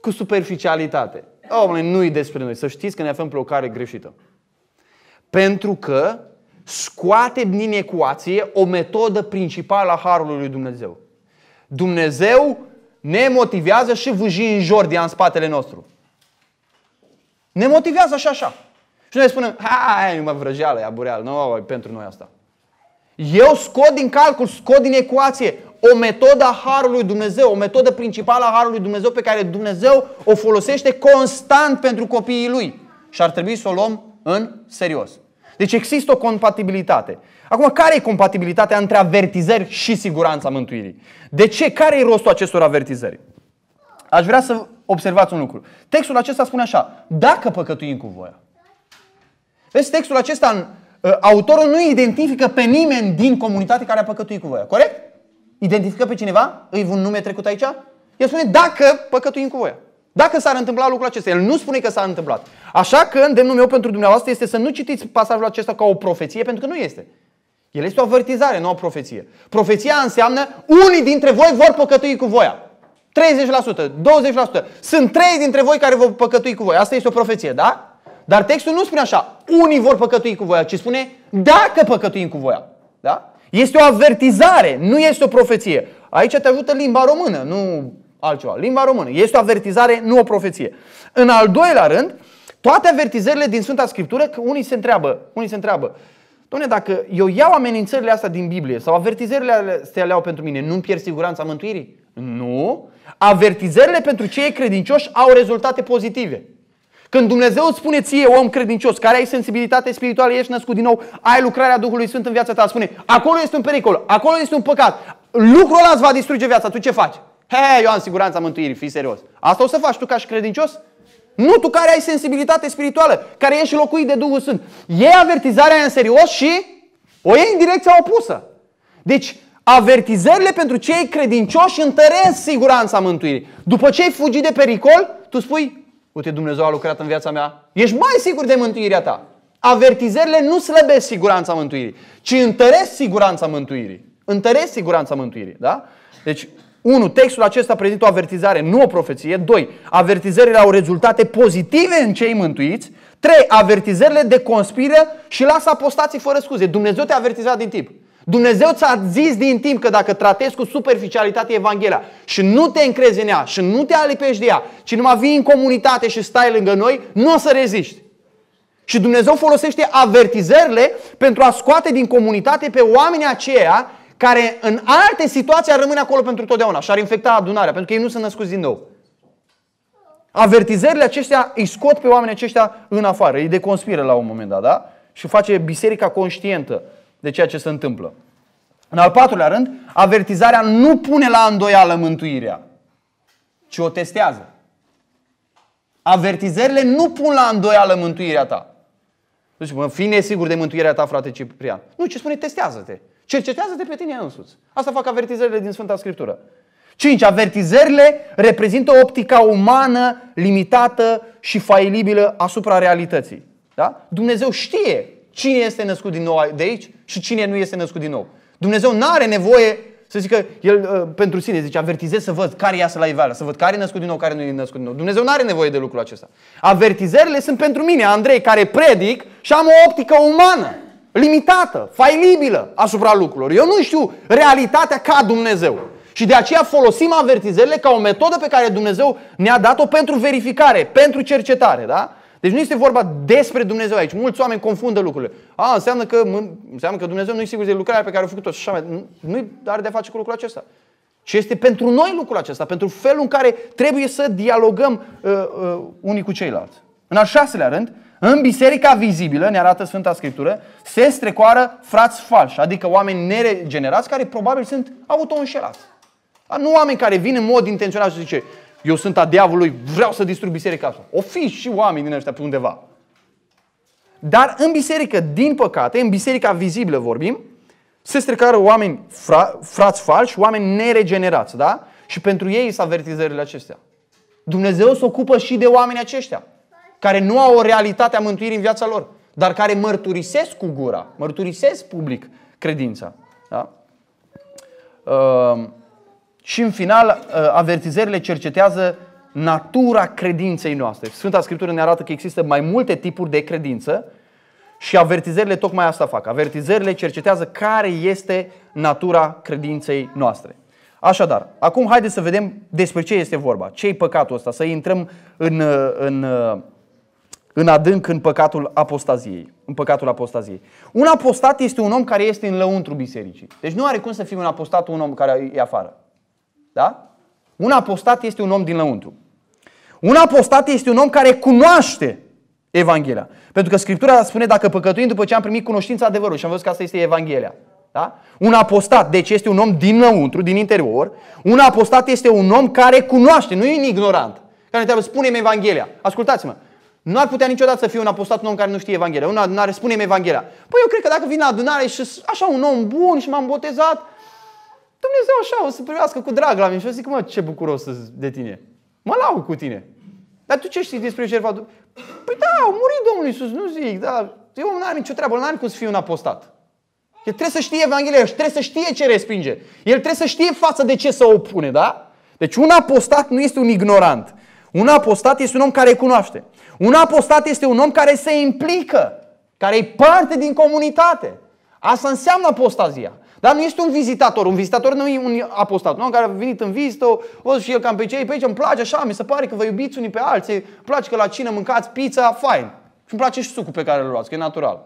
cu superficialitate, Omule, nu e despre noi. Să știți că ne aflăm pe o cale greșită. Pentru că scoate din ecuație o metodă principală a Harului lui Dumnezeu. Dumnezeu ne motivează și vâjii în jordia în spatele nostru. Ne motivează așa, așa. Și noi spunem, hai, mă vrăjeală, e abureal, nu, pentru noi asta. Eu scot din calcul, scot din ecuație o metodă a Harului Dumnezeu, o metodă principală a Harului Dumnezeu pe care Dumnezeu o folosește constant pentru copiii Lui. Și ar trebui să o luăm în serios. Deci există o compatibilitate. Acum, care e compatibilitatea între avertizări și siguranța mântuirii? De ce? Care e rostul acestor avertizări? Aș vrea să observați un lucru. Textul acesta spune așa, dacă păcătuim cu voia. Vezi, textul acesta, ă, autorul nu identifică pe nimeni din comunitate care a păcătuit cu voia, corect? identifică pe cineva, îi un nume trecut aici, el spune dacă păcătuim cu voia. Dacă s-ar întâmpla lucrul acesta, el nu spune că s-a întâmplat. Așa că îndemnul meu pentru dumneavoastră este să nu citiți pasajul acesta ca o profeție, pentru că nu este. El este o avertizare, nu o profeție. Profeția înseamnă unii dintre voi vor păcătui cu voia. 30%, 20%. Sunt trei dintre voi care vor păcătui cu voi. Asta este o profeție, da? Dar textul nu spune așa, unii vor păcătui cu voia, ci spune dacă păcătuim cu voia. Da? Este o avertizare, nu este o profeție. Aici te ajută limba română, nu altceva. Limba română. Este o avertizare, nu o profeție. În al doilea rând, toate avertizările din Sfânta Scriptură, că unii se întreabă, unii se întreabă, Doamne, dacă eu iau amenințările astea din Biblie sau avertizările astea le iau pentru mine, nu-mi pierd siguranța mântuirii? Nu. Avertizările pentru cei credincioși au rezultate pozitive. Când Dumnezeu îți spune ție, om credincios, care ai sensibilitate spirituală, ești născut din nou, ai lucrarea Duhului Sfânt în viața ta, spune, acolo este un pericol, acolo este un păcat, lucrul ăla îți va distruge viața, tu ce faci? Hei, eu am siguranța mântuirii, fii serios. Asta o să faci tu ca și credincios? Nu tu care ai sensibilitate spirituală, care ești locuit de Duhul Sfânt. E avertizarea în serios și o iei în direcția opusă. Deci, avertizările pentru cei credincioși întăresc siguranța mântuirii. După ce ai fugit de pericol, tu spui, uite Dumnezeu a lucrat în viața mea, ești mai sigur de mântuirea ta. Avertizările nu slăbesc siguranța mântuirii, ci întăresc siguranța mântuirii. Întăresc siguranța mântuirii. Da? Deci unu, Textul acesta prezintă o avertizare, nu o profeție. Doi, Avertizările au rezultate pozitive în cei mântuiți. Trei, Avertizările deconspiră și lasă apostații fără scuze. Dumnezeu te-a avertizat din timp. Dumnezeu ți-a zis din timp că dacă tratezi cu superficialitate Evanghelia și nu te încrezi în ea și nu te alipești de ea, ci numai vii în comunitate și stai lângă noi, nu o să reziști. Și Dumnezeu folosește avertizările pentru a scoate din comunitate pe oamenii aceia care în alte situații ar rămâne acolo pentru totdeauna și ar infecta adunarea, pentru că ei nu sunt născuți din nou. Avertizările acestea îi scot pe oamenii aceștia în afară, îi deconspiră la un moment dat, da? Și face biserica conștientă de ceea ce se întâmplă. În al patrulea rând, avertizarea nu pune la îndoială mântuirea, ci o testează. Avertizările nu pun la îndoială mântuirea ta. Nu deci, știu, fii nesigur de mântuirea ta, frate Ciprian. Nu, ce spune, testează-te. Cercetează-te pe tine însuți. Asta fac avertizările din Sfânta Scriptură. 5. Avertizările reprezintă optica umană, limitată și failibilă asupra realității. Da? Dumnezeu știe Cine este născut din nou de aici și cine nu este născut din nou. Dumnezeu nu are nevoie să zică el uh, pentru sine, zice, avertizez să văd care iasă la iveală, să văd care e născut din nou, care nu e născut din nou. Dumnezeu nu are nevoie de lucrul acesta. Avertizările sunt pentru mine, Andrei, care predic și am o optică umană, limitată, failibilă asupra lucrurilor. Eu nu știu realitatea ca Dumnezeu. Și de aceea folosim avertizările ca o metodă pe care Dumnezeu ne-a dat-o pentru verificare, pentru cercetare, da? Deci nu este vorba despre Dumnezeu aici. Mulți oameni confundă lucrurile. A, înseamnă că, înseamnă că Dumnezeu nu e sigur de lucrarea pe care a făcut-o așa mai Nu are de a face cu lucrul acesta. Ce este pentru noi lucrul acesta, pentru felul în care trebuie să dialogăm uh, uh, unii cu ceilalți. În al șaselea rând, în biserica vizibilă, ne arată Sfânta Scriptură, se strecoară frați falși, adică oameni neregenerați care probabil sunt auto-înșelați. Nu oameni care vin în mod intenționat și zice, eu sunt a diavolului, vreau să distrug biserica asta. O fi și oameni din ăștia pe undeva. Dar în biserică, din păcate, în biserica vizibilă vorbim, se strecară oameni fra, frați falși, oameni neregenerați, da? Și pentru ei sunt avertizările acestea. Dumnezeu se ocupă și de oamenii aceștia, care nu au o realitate a mântuirii în viața lor, dar care mărturisesc cu gura, mărturisesc public credința. Da? Uh, și în final, uh, avertizările cercetează natura credinței noastre. Sfânta Scriptură ne arată că există mai multe tipuri de credință și avertizările tocmai asta fac. Avertizările cercetează care este natura credinței noastre. Așadar, acum haideți să vedem despre ce este vorba. ce e păcatul ăsta? Să intrăm în, uh, în, uh, în adânc în păcatul apostaziei. În păcatul apostaziei. Un apostat este un om care este în lăuntru bisericii. Deci nu are cum să fie un apostat un om care e afară. Da? Un apostat este un om din lăuntru. Un apostat este un om care cunoaște Evanghelia. Pentru că Scriptura spune dacă păcătuim după ce am primit cunoștința adevărului și am văzut că asta este Evanghelia. Da? Un apostat, deci este un om din lăuntru, din interior. Un apostat este un om care cunoaște, nu e un ignorant. Care trebuie, spune-mi Evanghelia. Ascultați-mă, nu ar putea niciodată să fie un apostat un om care nu știe Evanghelia. Un adunare, spune-mi Evanghelia. Păi eu cred că dacă vin la adunare și așa un om bun și m-am botezat, Dumnezeu așa o să privească cu drag la mine și o să zic, mă, ce bucuros să de tine. Mă lau cu tine. Dar tu ce știi despre jertfa Păi da, a murit Domnul Iisus, nu zic, da. Eu nu are nicio treabă, nu are cum să fiu un apostat. El trebuie să știe Evanghelia, el trebuie să știe ce respinge. El trebuie să știe față de ce să opune, da? Deci un apostat nu este un ignorant. Un apostat este un om care cunoaște. Un apostat este un om care se implică, care e parte din comunitate. Asta înseamnă apostazia. Dar nu este un vizitator. Un vizitator nu e un apostat. Nu? Care a venit în vizită, o și el cam pe cei pe aici, îmi place așa, mi se pare că vă iubiți unii pe alții, îmi place că la cină mâncați pizza, fain. Și îmi place și sucul pe care îl luați, că e natural.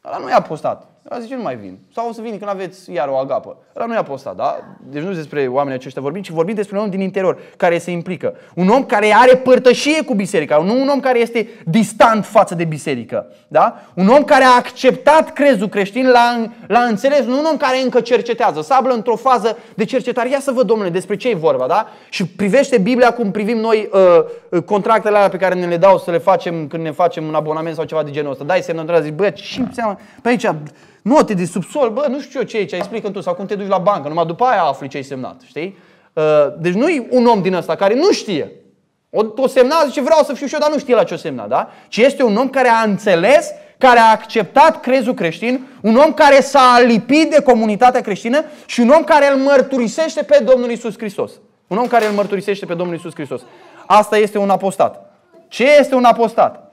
Dar nu e apostat. A zice, nu mai vin. Sau o să vin când aveți iar o agapă. Ăla nu i-a postat, da? Deci nu despre oamenii aceștia vorbim, ci vorbim despre un om din interior care se implică. Un om care are părtășie cu biserica, nu un om care este distant față de biserică. Da? Un om care a acceptat crezul creștin, l-a, l-a înțeles, nu un om care încă cercetează. Sablă într-o fază de cercetare. Ia să văd, domnule, despre ce e vorba, da? Și privește Biblia cum privim noi uh, uh contractele alea pe care ne le dau să le facem când ne facem un abonament sau ceva de genul ăsta. Dai semnătura, zici, bă, și înseamnă? pe aici note de subsol, bă, nu știu eu ce e, aici, explică tu sau cum te duci la bancă, numai după aia afli ce ai semnat, știi? Uh, deci nu e un om din ăsta care nu știe. O, o semna, zice, vreau să fiu și eu, dar nu știe la ce o semna, da? Ci este un om care a înțeles, care a acceptat crezul creștin, un om care s-a lipit de comunitatea creștină și un om care îl mărturisește pe Domnul Isus Hristos. Un om care îl mărturisește pe Domnul Isus Hristos. Asta este un apostat. Ce este un apostat?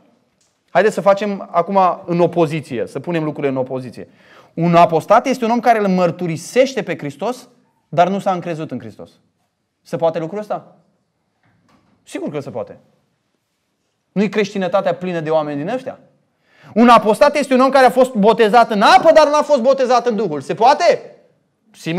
Haideți să facem acum în opoziție, să punem lucrurile în opoziție. Un apostat este un om care îl mărturisește pe Hristos, dar nu s-a încrezut în Hristos. Se poate lucrul ăsta? Sigur că se poate. Nu-i creștinătatea plină de oameni din ăștia? Un apostat este un om care a fost botezat în apă, dar nu a fost botezat în Duhul. Se poate?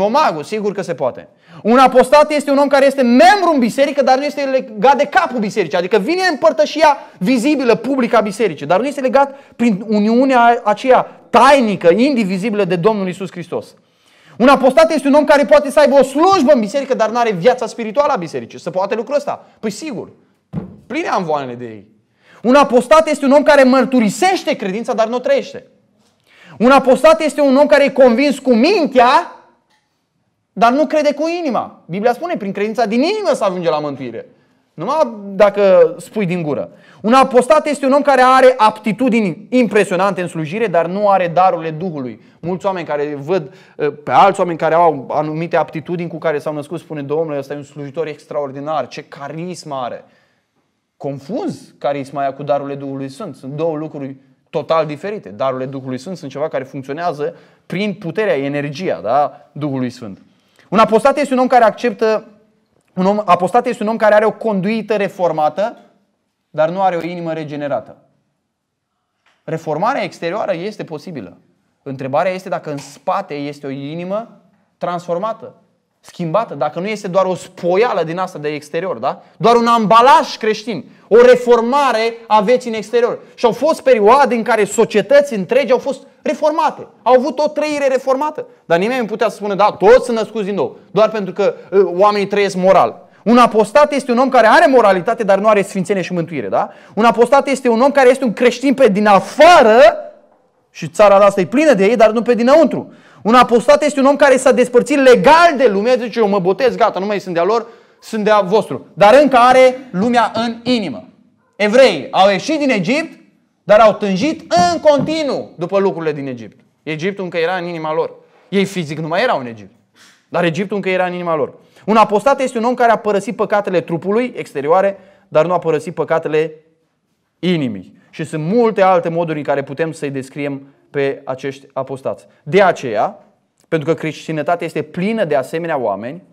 magus, sigur că se poate. Un apostat este un om care este membru în biserică, dar nu este legat de capul bisericii. Adică vine în părtășia vizibilă, publică a bisericii, dar nu este legat prin uniunea aceea tainică, indivizibilă de Domnul Isus Hristos. Un apostat este un om care poate să aibă o slujbă în biserică, dar nu are viața spirituală a bisericii. Să poate lucrul ăsta? Păi sigur. Pline amvoanele de ei. Un apostat este un om care mărturisește credința, dar nu o trăiește. Un apostat este un om care e convins cu mintea, dar nu crede cu inima. Biblia spune, prin credința din inimă să ajunge la mântuire. Numai dacă spui din gură. Un apostat este un om care are aptitudini impresionante în slujire, dar nu are darurile Duhului. Mulți oameni care văd eh, pe alți oameni care au anumite aptitudini cu care s-au născut, spune, domnule, ăsta e un slujitor extraordinar, ce carism are. Confuz carisma aia cu darurile Duhului Sfânt. Sunt două lucruri total diferite. Darurile Duhului Sfânt sunt ceva care funcționează prin puterea, energia da? Duhului Sfânt. Un apostat este un om care acceptă un om apostat este un om care are o conduită reformată, dar nu are o inimă regenerată. Reformarea exterioară este posibilă. Întrebarea este dacă în spate este o inimă transformată, schimbată, dacă nu este doar o spoială din asta de exterior, da? doar un ambalaj creștin, o reformare a vieții în exterior. Și au fost perioade în care societăți întregi au fost reformate, au avut o trăire reformată. Dar nimeni nu putea să spună, da, toți sunt născuți din nou, doar pentru că uh, oamenii trăiesc moral. Un apostat este un om care are moralitate, dar nu are sfințenie și mântuire. Da? Un apostat este un om care este un creștin pe din afară și țara asta e plină de ei, dar nu pe dinăuntru. Un apostat este un om care s-a despărțit legal de lume, zice eu mă botez, gata, nu mai sunt de-a lor, sunt de-a vostru. Dar încă are lumea în inimă. Evrei au ieșit din Egipt, dar au tânjit în continuu după lucrurile din Egipt. Egiptul încă era în inima lor. Ei fizic nu mai erau în Egipt, dar Egiptul încă era în inima lor. Un apostat este un om care a părăsit păcatele trupului exterioare, dar nu a părăsit păcatele inimii. Și sunt multe alte moduri în care putem să-i descriem pe acești apostați. De aceea, pentru că creștinătatea este plină de asemenea oameni,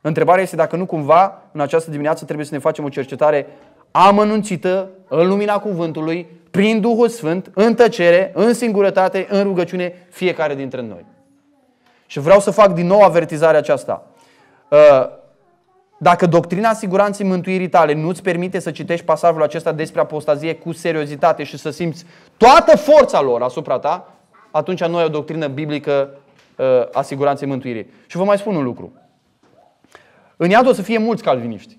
întrebarea este dacă nu cumva în această dimineață trebuie să ne facem o cercetare amănunțită în lumina cuvântului, prin Duhul Sfânt, în tăcere, în singurătate, în rugăciune, fiecare dintre noi. Și vreau să fac din nou avertizarea aceasta. Uh, dacă doctrina siguranței mântuirii tale nu îți permite să citești pasajul acesta despre apostazie cu seriozitate și să simți toată forța lor asupra ta, atunci nu ai o doctrină biblică uh, a siguranței mântuirii. Și vă mai spun un lucru. În iad o să fie mulți calviniști.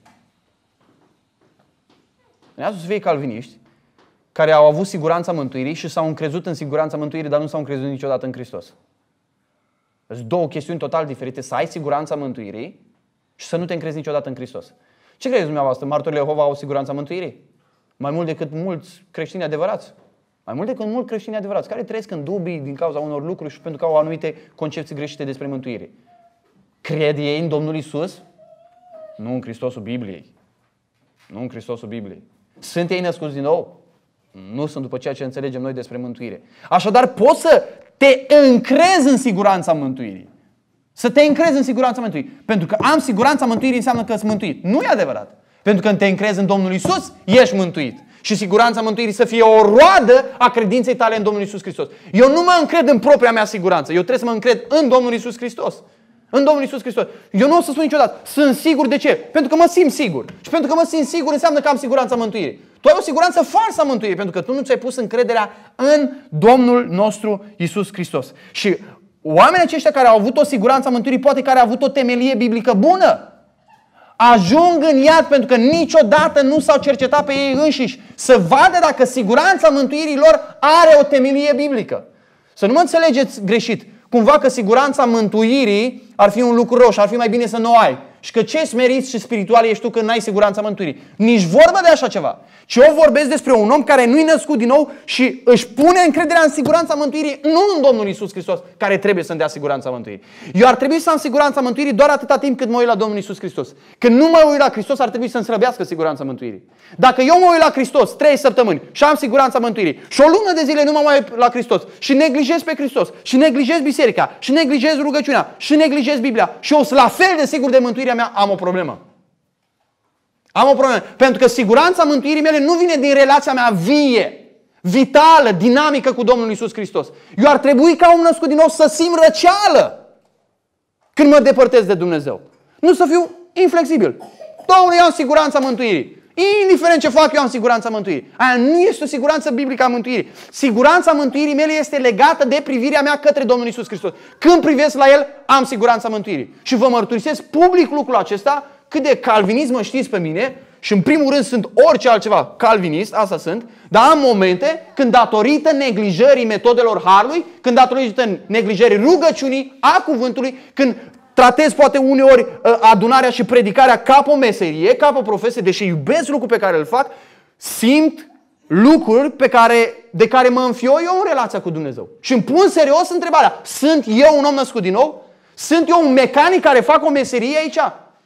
În iad o să fie calviniști care au avut siguranța mântuirii și s-au încrezut în siguranța mântuirii, dar nu s-au încrezut niciodată în Hristos. Sunt două chestiuni total diferite. Să ai siguranța mântuirii și să nu te încrezi niciodată în Hristos. Ce credeți dumneavoastră? Martorii Jehova au siguranța mântuirii? Mai mult decât mulți creștini adevărați? Mai mult decât mulți creștini adevărați, care trăiesc în dubii din cauza unor lucruri și pentru că au anumite concepții greșite despre mântuire. Cred ei în Domnul Isus? Nu în Hristosul Bibliei. Nu în Hristosul Bibliei. Sunt ei născuți din nou? Nu sunt după ceea ce înțelegem noi despre mântuire. Așadar, poți să te încrezi în siguranța mântuirii. Să te încrezi în siguranța mântuirii. Pentru că am siguranța mântuirii înseamnă că ești mântuit. Nu e adevărat. Pentru că când te încrezi în Domnul Isus, ești mântuit. Și siguranța mântuirii să fie o roadă a credinței tale în Domnul Isus Hristos. Eu nu mă încred în propria mea siguranță. Eu trebuie să mă încred în Domnul Isus Hristos. În Domnul Isus Hristos. Eu nu o să spun niciodată, sunt sigur de ce? Pentru că mă simt sigur. Și pentru că mă simt sigur înseamnă că am siguranța mântuirii. Tu ai o siguranță falsă a mântuirii, pentru că tu nu ți-ai pus încrederea în Domnul nostru Isus Hristos. Și oamenii aceștia care au avut o siguranță a mântuirii, poate care au avut o temelie biblică bună, ajung în iad pentru că niciodată nu s-au cercetat pe ei înșiși să vadă dacă siguranța mântuirii lor are o temelie biblică. Să nu mă înțelegeți greșit, cumva că siguranța mântuirii ar fi un lucru roșu, ar fi mai bine să nu o ai și că ce smeriți și spiritual ești tu când n-ai siguranța mântuirii. Nici vorbă de așa ceva. Ci eu vorbesc despre un om care nu-i născut din nou și își pune încrederea în siguranța mântuirii, nu în Domnul Isus Hristos, care trebuie să-mi dea siguranța mântuirii. Eu ar trebui să am siguranța mântuirii doar atâta timp cât mă uit la Domnul Isus Hristos. Când nu mă uit la Hristos, ar trebui să-mi slăbească siguranța mântuirii. Dacă eu mă uit la Hristos trei săptămâni și am siguranța mântuirii și o lună de zile nu mă mai uit la Hristos și neglijez pe Hristos și neglijez biserica și neglijez rugăciunea și neglijez Biblia și o la fel de sigur de mântuire mântuirea mea, am o problemă. Am o problemă. Pentru că siguranța mântuirii mele nu vine din relația mea vie, vitală, dinamică cu Domnul Isus Hristos. Eu ar trebui ca un născut din nou să simt răceală când mă depărtez de Dumnezeu. Nu să fiu inflexibil. Domnul, eu am siguranța mântuirii. Indiferent ce fac, eu am siguranța mântuirii. Aia nu este o siguranță biblică a mântuirii. Siguranța mântuirii mele este legată de privirea mea către Domnul Isus Hristos. Când privesc la El, am siguranța mântuirii. Și vă mărturisesc public lucrul acesta, cât de calvinism mă știți pe mine, și în primul rând sunt orice altceva calvinist, asta sunt, dar am momente când datorită neglijării metodelor Harului, când datorită neglijării rugăciunii, a cuvântului, când tratez poate uneori uh, adunarea și predicarea ca o meserie, ca o profesie, deși iubesc lucrul pe care îl fac, simt lucruri pe care, de care mă înfio eu în relația cu Dumnezeu. Și îmi pun serios întrebarea, sunt eu un om născut din nou? Sunt eu un mecanic care fac o meserie aici?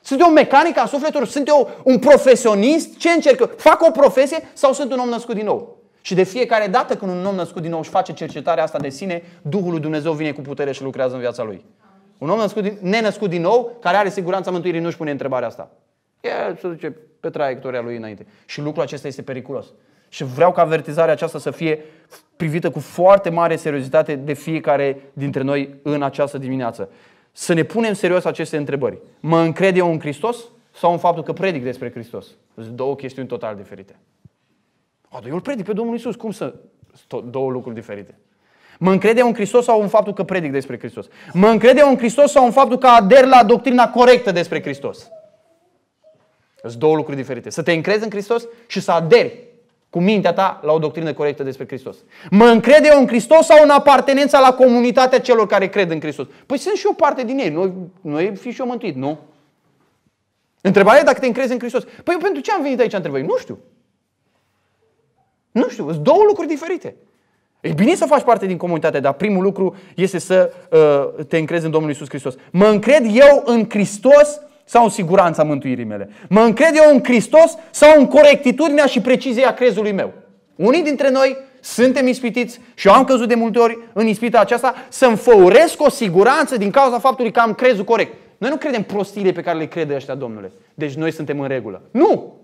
Sunt eu un mecanic a sufletului? Sunt eu un profesionist? Ce încerc eu? Fac o profesie sau sunt un om născut din nou? Și de fiecare dată când un om născut din nou își face cercetarea asta de sine, Duhul lui Dumnezeu vine cu putere și lucrează în viața lui. Un om născut din, nenăscut din nou, care are siguranța mântuirii, nu-și pune întrebarea asta. El se duce pe traiectoria lui înainte. Și lucrul acesta este periculos. Și vreau ca avertizarea aceasta să fie privită cu foarte mare seriozitate de fiecare dintre noi în această dimineață. Să ne punem serios aceste întrebări. Mă încred eu în Hristos sau în faptul că predic despre Hristos? Sunt două chestiuni total diferite. Adă, eu îl predic pe Domnul Isus. Cum să două lucruri diferite? Mă încrede în Hristos sau în faptul că predic despre Hristos? Mă încrede în Hristos sau în faptul că ader la doctrina corectă despre Hristos? Sunt două lucruri diferite. Să te încrezi în Hristos și să aderi cu mintea ta la o doctrină corectă despre Hristos. Mă încrede eu în Hristos sau în apartenența la comunitatea celor care cred în Hristos? Păi sunt și o parte din ei. Noi, noi fi și eu mântuit, nu? Întrebarea e dacă te încrezi în Hristos. Păi eu pentru ce am venit aici, voi? Nu știu. Nu știu, sunt două lucruri diferite. E bine să faci parte din comunitate, dar primul lucru este să uh, te încrezi în Domnul Isus Hristos. Mă încred eu în Hristos sau în siguranța mântuirii mele? Mă încred eu în Hristos sau în corectitudinea și precizia crezului meu? Unii dintre noi suntem ispitiți și eu am căzut de multe ori în ispita aceasta să-mi făuresc o siguranță din cauza faptului că am crezul corect. Noi nu credem prostiile pe care le crede ăștia, domnule. Deci noi suntem în regulă. Nu!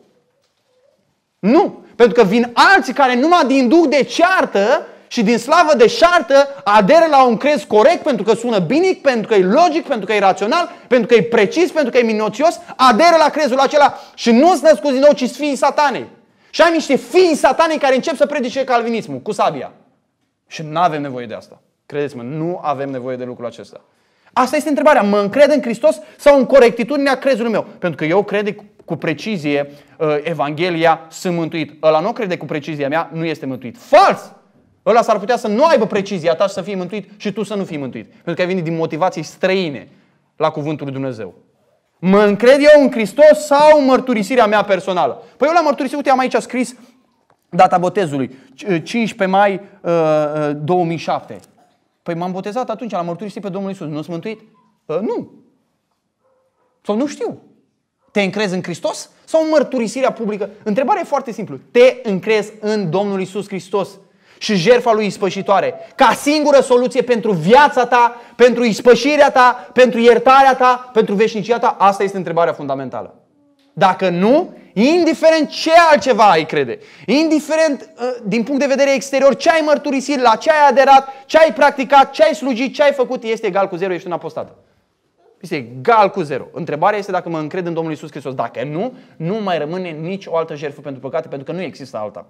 Nu! Pentru că vin alții care numai din duc de ceartă și din slavă de șartă aderă la un crez corect pentru că sună binic, pentru că e logic, pentru că e rațional, pentru că e precis, pentru că e minuțios, aderă la crezul acela și nu-ți născuți din nou, ci fiii satanei. Și ai niște fii satanei care încep să predice calvinismul cu sabia. Și nu avem nevoie de asta. Credeți-mă, nu avem nevoie de lucrul acesta. Asta este întrebarea. Mă încred în Hristos sau în corectitudinea crezului meu? Pentru că eu cred cu precizie uh, Evanghelia, sunt mântuit. Ăla nu crede cu precizia mea, nu este mântuit. Fals! Ăla s-ar putea să nu aibă precizia ta și să fii mântuit și tu să nu fii mântuit. Pentru că ai venit din motivații străine la cuvântul lui Dumnezeu. Mă încred eu în Hristos sau mărturisirea mea personală? Păi eu la mărturisit, uite, am aici scris data botezului, 15 uh, mai uh, 2007. Uh, păi m-am botezat atunci, l-am mărturisit pe Domnul Isus. Nu sunt mântuit? Uh, nu. Sau nu știu. Te încrezi în Hristos sau în mărturisirea publică? Întrebarea e foarte simplă. Te încrezi în Domnul Isus Hristos? și jertfa lui ispășitoare. Ca singură soluție pentru viața ta, pentru ispășirea ta, pentru iertarea ta, pentru veșnicia ta, asta este întrebarea fundamentală. Dacă nu, indiferent ce altceva ai crede, indiferent uh, din punct de vedere exterior ce ai mărturisit, la ce ai aderat, ce ai practicat, ce ai slujit, ce ai făcut, este egal cu zero, ești un apostat. Este egal cu zero. Întrebarea este dacă mă încred în Domnul Isus Hristos. Dacă nu, nu mai rămâne nici o altă jertfă pentru păcate, pentru că nu există alta.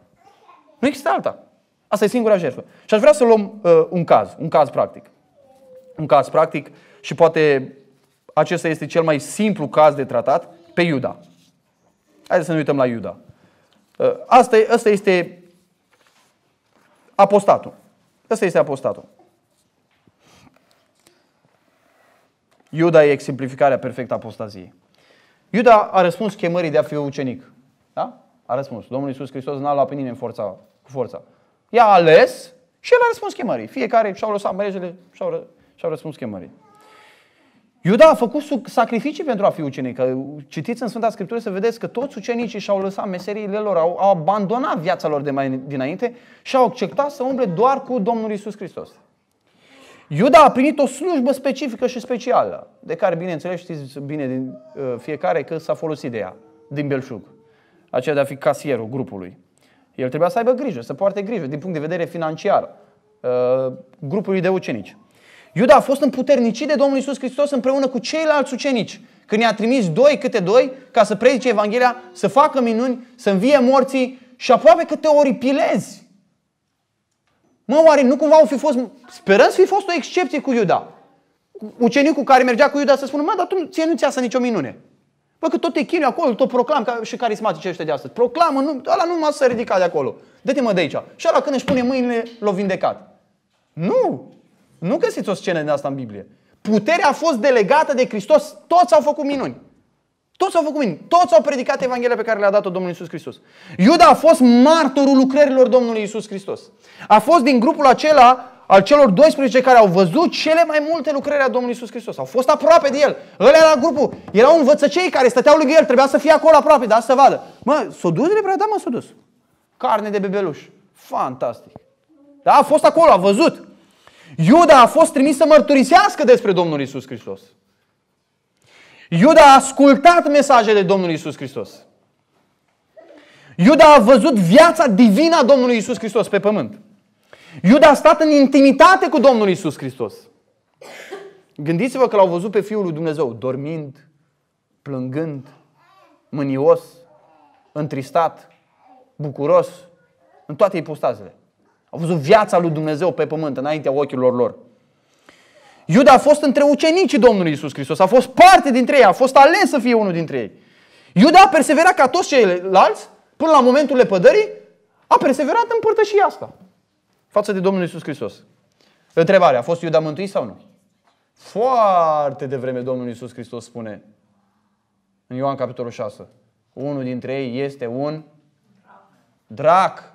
Nu există alta. Asta e singura jertfă. Și aș vrea să luăm uh, un caz, un caz practic. Un caz practic și poate acesta este cel mai simplu caz de tratat pe Iuda. Haideți să ne uităm la Iuda. Uh, asta, e, asta este apostatul. Asta este apostatul. Iuda e exemplificarea perfectă a apostaziei. Iuda a răspuns chemării de a fi ucenic. Da? A răspuns. Domnul Iisus Hristos n-a luat pe nimeni forța, cu forța i-a ales și el a răspuns chemării. Fiecare și-au lăsat mărejele și-au, ră, și-au răspuns chemării. Iuda a făcut sacrificii pentru a fi ucenic. Citiți în Sfânta Scriptură să vedeți că toți ucenicii și-au lăsat meseriile lor, au, au abandonat viața lor de mai dinainte și au acceptat să umble doar cu Domnul Isus Hristos. Iuda a primit o slujbă specifică și specială, de care, bineînțeles, știți bine din uh, fiecare că s-a folosit de ea, din belșug. Aceea de a fi casierul grupului. El trebuia să aibă grijă, să poarte grijă din punct de vedere financiar uh, grupului de ucenici. Iuda a fost împuternicit de Domnul Isus Hristos împreună cu ceilalți ucenici. Când i-a trimis doi câte doi ca să predice Evanghelia, să facă minuni, să învie morții și aproape că te oripilezi. Mă, oare nu cumva au fi fost... Sperăm să fi fost o excepție cu Iuda. Ucenicul care mergea cu Iuda să spună, mă, dar tu, ție nu ți-a nicio minune. Bă, că tot te chinui acolo, tot proclam ca și carismatici ăștia de astăzi. Proclamă, nu, ăla nu m-a să ridica de acolo. Dă-te mă de aici. Și ăla când își pune mâinile, l o vindecat. Nu! Nu găsiți o scenă de asta în Biblie. Puterea a fost delegată de Hristos. Toți au făcut minuni. Toți au făcut minuni. Toți au predicat Evanghelia pe care le-a dat-o Domnul Isus Hristos. Iuda a fost martorul lucrărilor Domnului Isus Hristos. A fost din grupul acela al celor 12 care au văzut cele mai multe lucrări a Domnului Isus Hristos. Au fost aproape de el. Ăla era grupul. Erau învățăcei care stăteau lângă el. Trebuia să fie acolo aproape, da, să vadă. Mă, s-o dus de prea, da, mă, s-o dus. Carne de bebeluș. Fantastic. Da, a fost acolo, a văzut. Iuda a fost trimis să mărturisească despre Domnul Isus Hristos. Iuda a ascultat mesajele Domnului Isus Hristos. Iuda a văzut viața divină a Domnului Isus Hristos pe pământ. Iuda a stat în intimitate cu Domnul Isus Hristos. Gândiți-vă că l-au văzut pe Fiul lui Dumnezeu dormind, plângând, mânios, întristat, bucuros, în toate ipostazele. Au văzut viața lui Dumnezeu pe pământ, înaintea ochilor lor. Iuda a fost între ucenicii Domnului Isus Hristos, a fost parte dintre ei, a fost ales să fie unul dintre ei. Iuda a perseverat ca toți ceilalți, până la momentul lepădării, a perseverat în părtășia asta față de Domnul Isus Hristos. Întrebarea, a fost Iuda mântuit sau nu? Foarte devreme Domnul Isus Hristos spune în Ioan capitolul 6, unul dintre ei este un drac.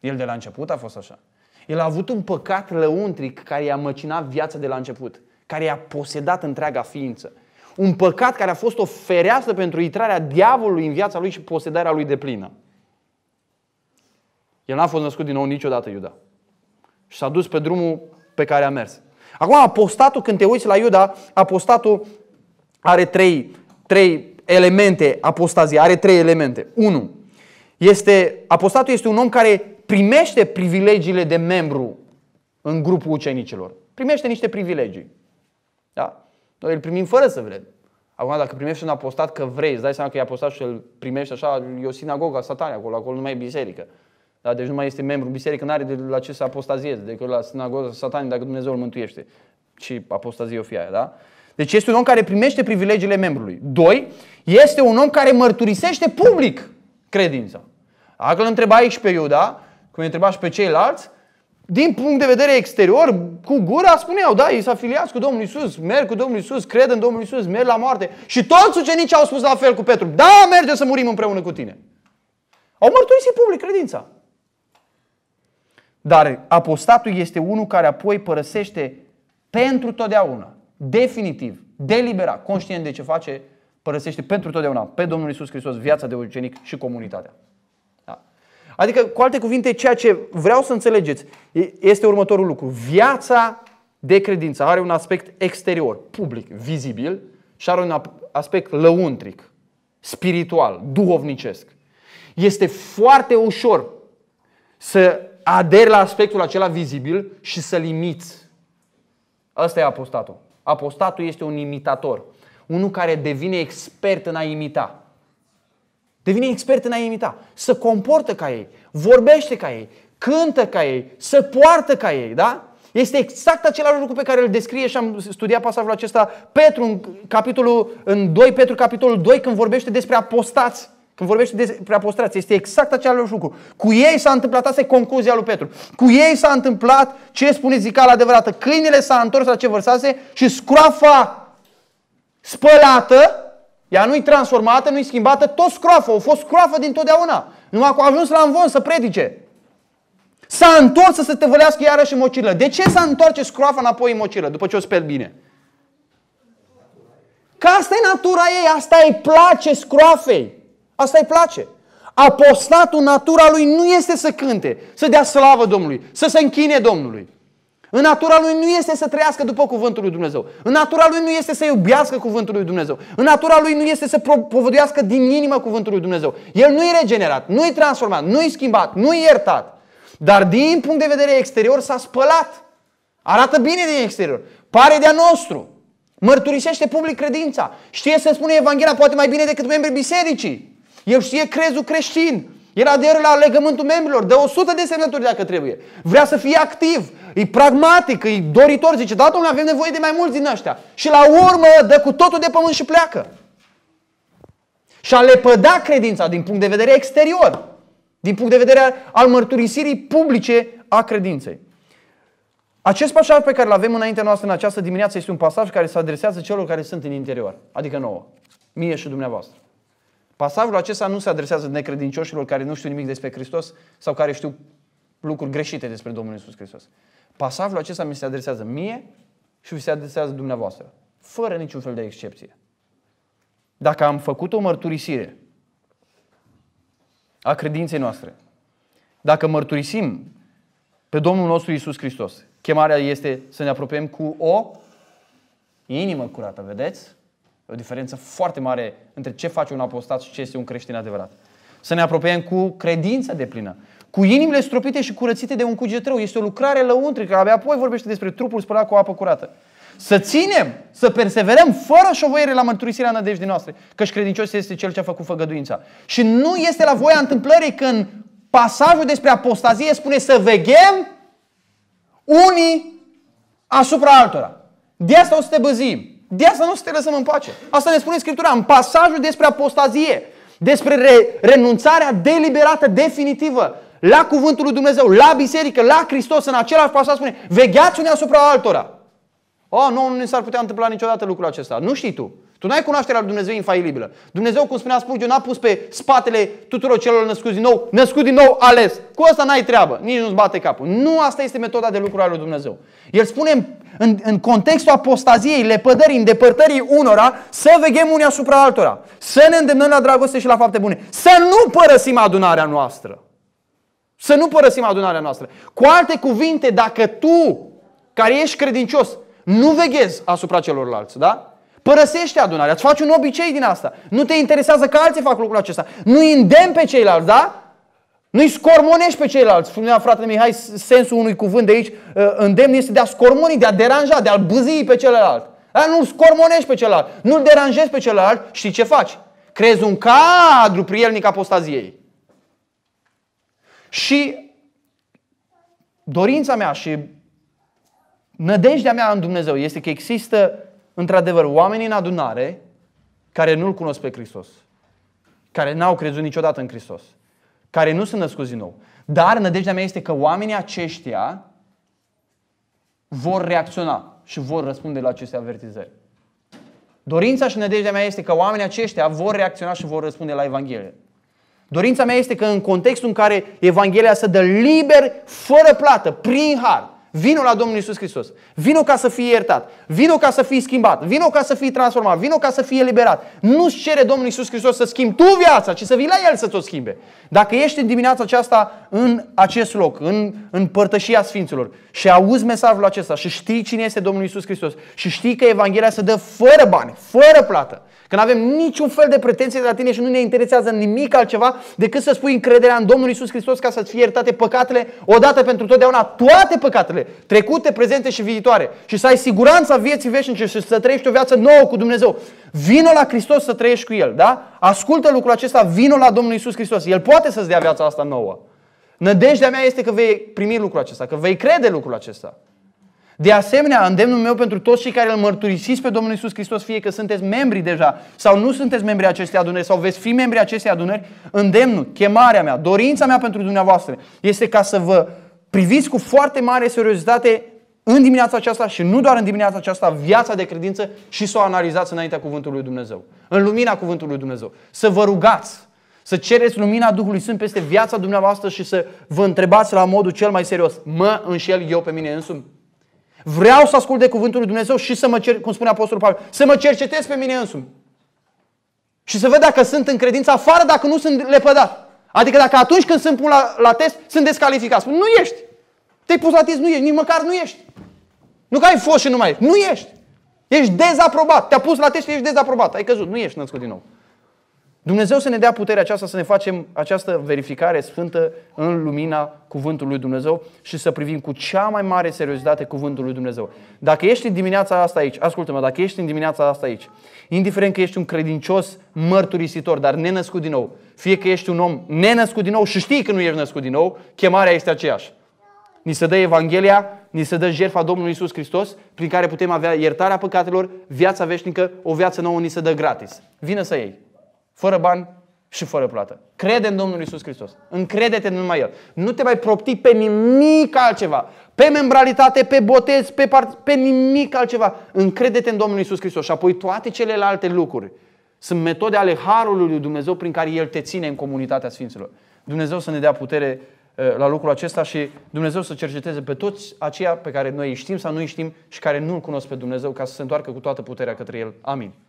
El de la început a fost așa. El a avut un păcat lăuntric care i-a măcinat viața de la început, care i-a posedat întreaga ființă. Un păcat care a fost o fereastră pentru intrarea diavolului în viața lui și posedarea lui de plină. El n-a fost născut din nou niciodată Iuda. Și s-a dus pe drumul pe care a mers. Acum, apostatul, când te uiți la Iuda, apostatul are trei, trei elemente apostazia, are trei elemente. Unu, este, apostatul este un om care primește privilegiile de membru în grupul ucenicilor. Primește niște privilegii. Da? Noi îl primim fără să vrem. Acum, dacă primești un apostat că vrei, îți dai seama că e apostat și îl primești așa, e o sinagogă satane acolo, acolo nu mai e biserică. Da? Deci nu mai este membru biserică, nu are de la ce să apostazieze, decât la sinagoga satanii dacă Dumnezeu îl mântuiește. Și apostazie o fie aia, da? Deci este un om care primește privilegiile membrului. Doi, este un om care mărturisește public credința. Dacă îl întreba aici pe Iuda, cum îi întreba și pe ceilalți, din punct de vedere exterior, cu gura spuneau, da, ei s-a afiliați cu Domnul Isus, merg cu Domnul Isus, cred în Domnul Isus, merg la moarte. Și toți ucenicii au spus la fel cu Petru, da, merge să murim împreună cu tine. Au mărturisit public credința. Dar apostatul este unul care apoi părăsește pentru totdeauna, definitiv, deliberat, conștient de ce face, părăsește pentru totdeauna pe Domnul Isus Hristos viața de ucenic și comunitatea. Da. Adică, cu alte cuvinte, ceea ce vreau să înțelegeți este următorul lucru. Viața de credință are un aspect exterior, public, vizibil și are un aspect lăuntric, spiritual, duhovnicesc. Este foarte ușor să aderi la aspectul acela vizibil și să-l imiți. Ăsta e apostatul. Apostatul este un imitator. Unul care devine expert în a imita. Devine expert în a imita. Să comportă ca ei, vorbește ca ei, cântă ca ei, să poartă ca ei, da? Este exact același lucru pe care îl descrie și am studiat pasajul acesta Petru în capitolul în 2 Petru capitolul 2 când vorbește despre apostați. Când vorbește despre apostrație, este exact același lucru. Cu ei s-a întâmplat, asta e concluzia lui Petru. Cu ei s-a întâmplat ce spune la adevărată. Câinele s-a întors la ce vărsase și scroafa spălată, ea nu-i transformată, nu-i schimbată, tot scroafă, a fost scroafă totdeauna. Numai că a ajuns la învon să predice. S-a întors să se tăvălească iarăși în mocilă. De ce s-a întoarce scroafa înapoi în mocilă după ce o speli bine? Că asta e natura ei, asta îi place scroafei. Asta îi place. Apostatul natura lui nu este să cânte, să dea slavă Domnului, să se închine Domnului. În natura lui nu este să trăiască după cuvântul lui Dumnezeu. În natura lui nu este să iubească cuvântul lui Dumnezeu. În natura lui nu este să povăduiască din inimă cuvântul lui Dumnezeu. El nu e regenerat, nu e transformat, nu e schimbat, nu e iertat. Dar din punct de vedere exterior s-a spălat. Arată bine din exterior. Pare de-a nostru. Mărturisește public credința. Știe să spune Evanghelia poate mai bine decât membrii bisericii. El știe crezul creștin. Era de la legământul membrilor, de 100 de semnături dacă trebuie. Vrea să fie activ, e pragmatic, e doritor, zice, da, domnule, avem nevoie de mai mulți din ăștia. Și la urmă dă cu totul de pământ și pleacă. Și a lepăda credința din punct de vedere exterior, din punct de vedere al mărturisirii publice a credinței. Acest pasaj pe care îl avem înaintea noastră în această dimineață este un pasaj care se adresează celor care sunt în interior, adică nouă, mie și dumneavoastră. Pasajul acesta nu se adresează necredincioșilor care nu știu nimic despre Hristos sau care știu lucruri greșite despre Domnul Isus Hristos. Pasajul acesta mi se adresează mie și vi se adresează dumneavoastră, fără niciun fel de excepție. Dacă am făcut o mărturisire a credinței noastre, dacă mărturisim pe Domnul nostru Isus Hristos, chemarea este să ne apropiem cu o inimă curată, vedeți? E o diferență foarte mare între ce face un apostat și ce este un creștin adevărat. Să ne apropiem cu credința de plină, cu inimile stropite și curățite de un cuget rău. Este o lucrare lăuntrică, abia apoi vorbește despre trupul spălat cu apă curată. Să ținem, să perseverăm fără șovăiere la mărturisirea nădejdii noastre, căci credincios este cel ce a făcut făgăduința. Și nu este la voia întâmplării când pasajul despre apostazie spune să veghem unii asupra altora. De asta o să te băzim. De asta nu să lăsăm în pace. Asta ne spune Scriptura în pasajul despre apostazie, despre re- renunțarea deliberată, definitivă la cuvântul lui Dumnezeu, la biserică, la Hristos, în același pasaj spune, vegheați unii asupra altora. Oh, nu, nu s-ar putea întâmpla niciodată lucrul acesta. Nu știi tu. Tu n-ai cunoașterea lui Dumnezeu infailibilă. Dumnezeu, cum spunea Spurgeon, n-a pus pe spatele tuturor celor născuți din nou, născut din nou, ales. Cu asta n-ai treabă, nici nu-ți bate capul. Nu asta este metoda de lucru al lui Dumnezeu. El spune în, în contextul apostaziei, lepădării, îndepărtării unora, să veghem unii asupra altora. Să ne îndemnăm la dragoste și la fapte bune. Să nu părăsim adunarea noastră. Să nu părăsim adunarea noastră. Cu alte cuvinte, dacă tu, care ești credincios, nu veghezi asupra celorlalți, da? Părăsește adunarea, îți faci un obicei din asta. Nu te interesează că alții fac lucrul acesta. Nu îi îndemn pe ceilalți, da? nu îi scormonești pe ceilalți. Spunea fratele Mihai, sensul unui cuvânt de aici, ă, îndemn este de a scormoni, de a deranja, de a-l pe celălalt. Dar nu-l scormonești pe celălalt, nu-l deranjezi pe celălalt, știi ce faci? Crezi un cadru prielnic apostaziei. Și dorința mea și nădejdea mea în Dumnezeu este că există într-adevăr, oamenii în adunare care nu-L cunosc pe Hristos, care n-au crezut niciodată în Hristos, care nu sunt născuți din nou. Dar nădejdea mea este că oamenii aceștia vor reacționa și vor răspunde la aceste avertizări. Dorința și nădejdea mea este că oamenii aceștia vor reacționa și vor răspunde la Evanghelie. Dorința mea este că în contextul în care Evanghelia se dă liber, fără plată, prin har, Vino la Domnul Isus Hristos. Vino ca să fii iertat. Vino ca să fii schimbat. Vino ca să fii transformat. Vino ca să fii eliberat. Nu-ți cere Domnul Isus Hristos să schimbi tu viața, ci să vii la El să te schimbe. Dacă ești în dimineața aceasta în acest loc, în, în părtășia Sfinților și auzi mesajul acesta și știi cine este Domnul Isus Hristos și știi că Evanghelia se dă fără bani, fără plată, Că nu avem niciun fel de pretenție de la tine și nu ne interesează nimic altceva decât să spui încrederea în Domnul Isus Hristos ca să-ți fie iertate păcatele odată pentru totdeauna, toate păcatele, trecute, prezente și viitoare. Și să ai siguranța vieții veșnice și să trăiești o viață nouă cu Dumnezeu. Vino la Hristos să trăiești cu El, da? Ascultă lucrul acesta, vino la Domnul Isus Hristos. El poate să-ți dea viața asta nouă. Nădejdea mea este că vei primi lucrul acesta, că vei crede lucrul acesta. De asemenea, îndemnul meu pentru toți cei care îl mărturisiți pe Domnul Isus Hristos, fie că sunteți membri deja sau nu sunteți membri acestei adunări sau veți fi membri acestei adunări, îndemnul, chemarea mea, dorința mea pentru dumneavoastră este ca să vă priviți cu foarte mare seriozitate în dimineața aceasta și nu doar în dimineața aceasta viața de credință și să o analizați înaintea Cuvântului Dumnezeu, în lumina Cuvântului Dumnezeu. Să vă rugați, să cereți lumina Duhului Sfânt peste viața dumneavoastră și să vă întrebați la modul cel mai serios, mă înșel eu pe mine însumi? Vreau să ascult de cuvântul lui Dumnezeu și să mă cer, cum spune Apostolul Pavel, să mă cercetez pe mine însumi. Și să văd dacă sunt în credință afară, dacă nu sunt lepădat. Adică dacă atunci când sunt pun la, la test, sunt descalificat. Spun, nu ești. Te-ai pus la test, nu ești. Nici măcar nu ești. Nu că ai fost și nu mai ești. Nu ești. Ești dezaprobat. Te-a pus la test și ești dezaprobat. Ai căzut. Nu ești născut din nou. Dumnezeu să ne dea puterea aceasta să ne facem această verificare sfântă în lumina cuvântului lui Dumnezeu și să privim cu cea mai mare seriozitate cuvântul lui Dumnezeu. Dacă ești în dimineața asta aici, ascultă-mă, dacă ești în dimineața asta aici, indiferent că ești un credincios mărturisitor, dar nenăscut din nou, fie că ești un om nenăscut din nou și știi că nu ești născut din nou, chemarea este aceeași. Ni se dă Evanghelia, ni se dă jertfa Domnului Isus Hristos, prin care putem avea iertarea păcatelor, viața veșnică, o viață nouă ni se dă gratis. Vină să iei fără bani și fără plată. Crede în Domnul Isus Hristos. Încrede-te numai El. Nu te mai propti pe nimic altceva. Pe membralitate, pe botez, pe, part, pe nimic altceva. Încrede-te în Domnul Isus Hristos. Și apoi toate celelalte lucruri sunt metode ale Harului lui Dumnezeu prin care El te ține în comunitatea Sfinților. Dumnezeu să ne dea putere eh, la lucrul acesta și Dumnezeu să cerceteze pe toți aceia pe care noi îi știm sau nu îi știm și care nu-L cunosc pe Dumnezeu ca să se întoarcă cu toată puterea către El. Amin.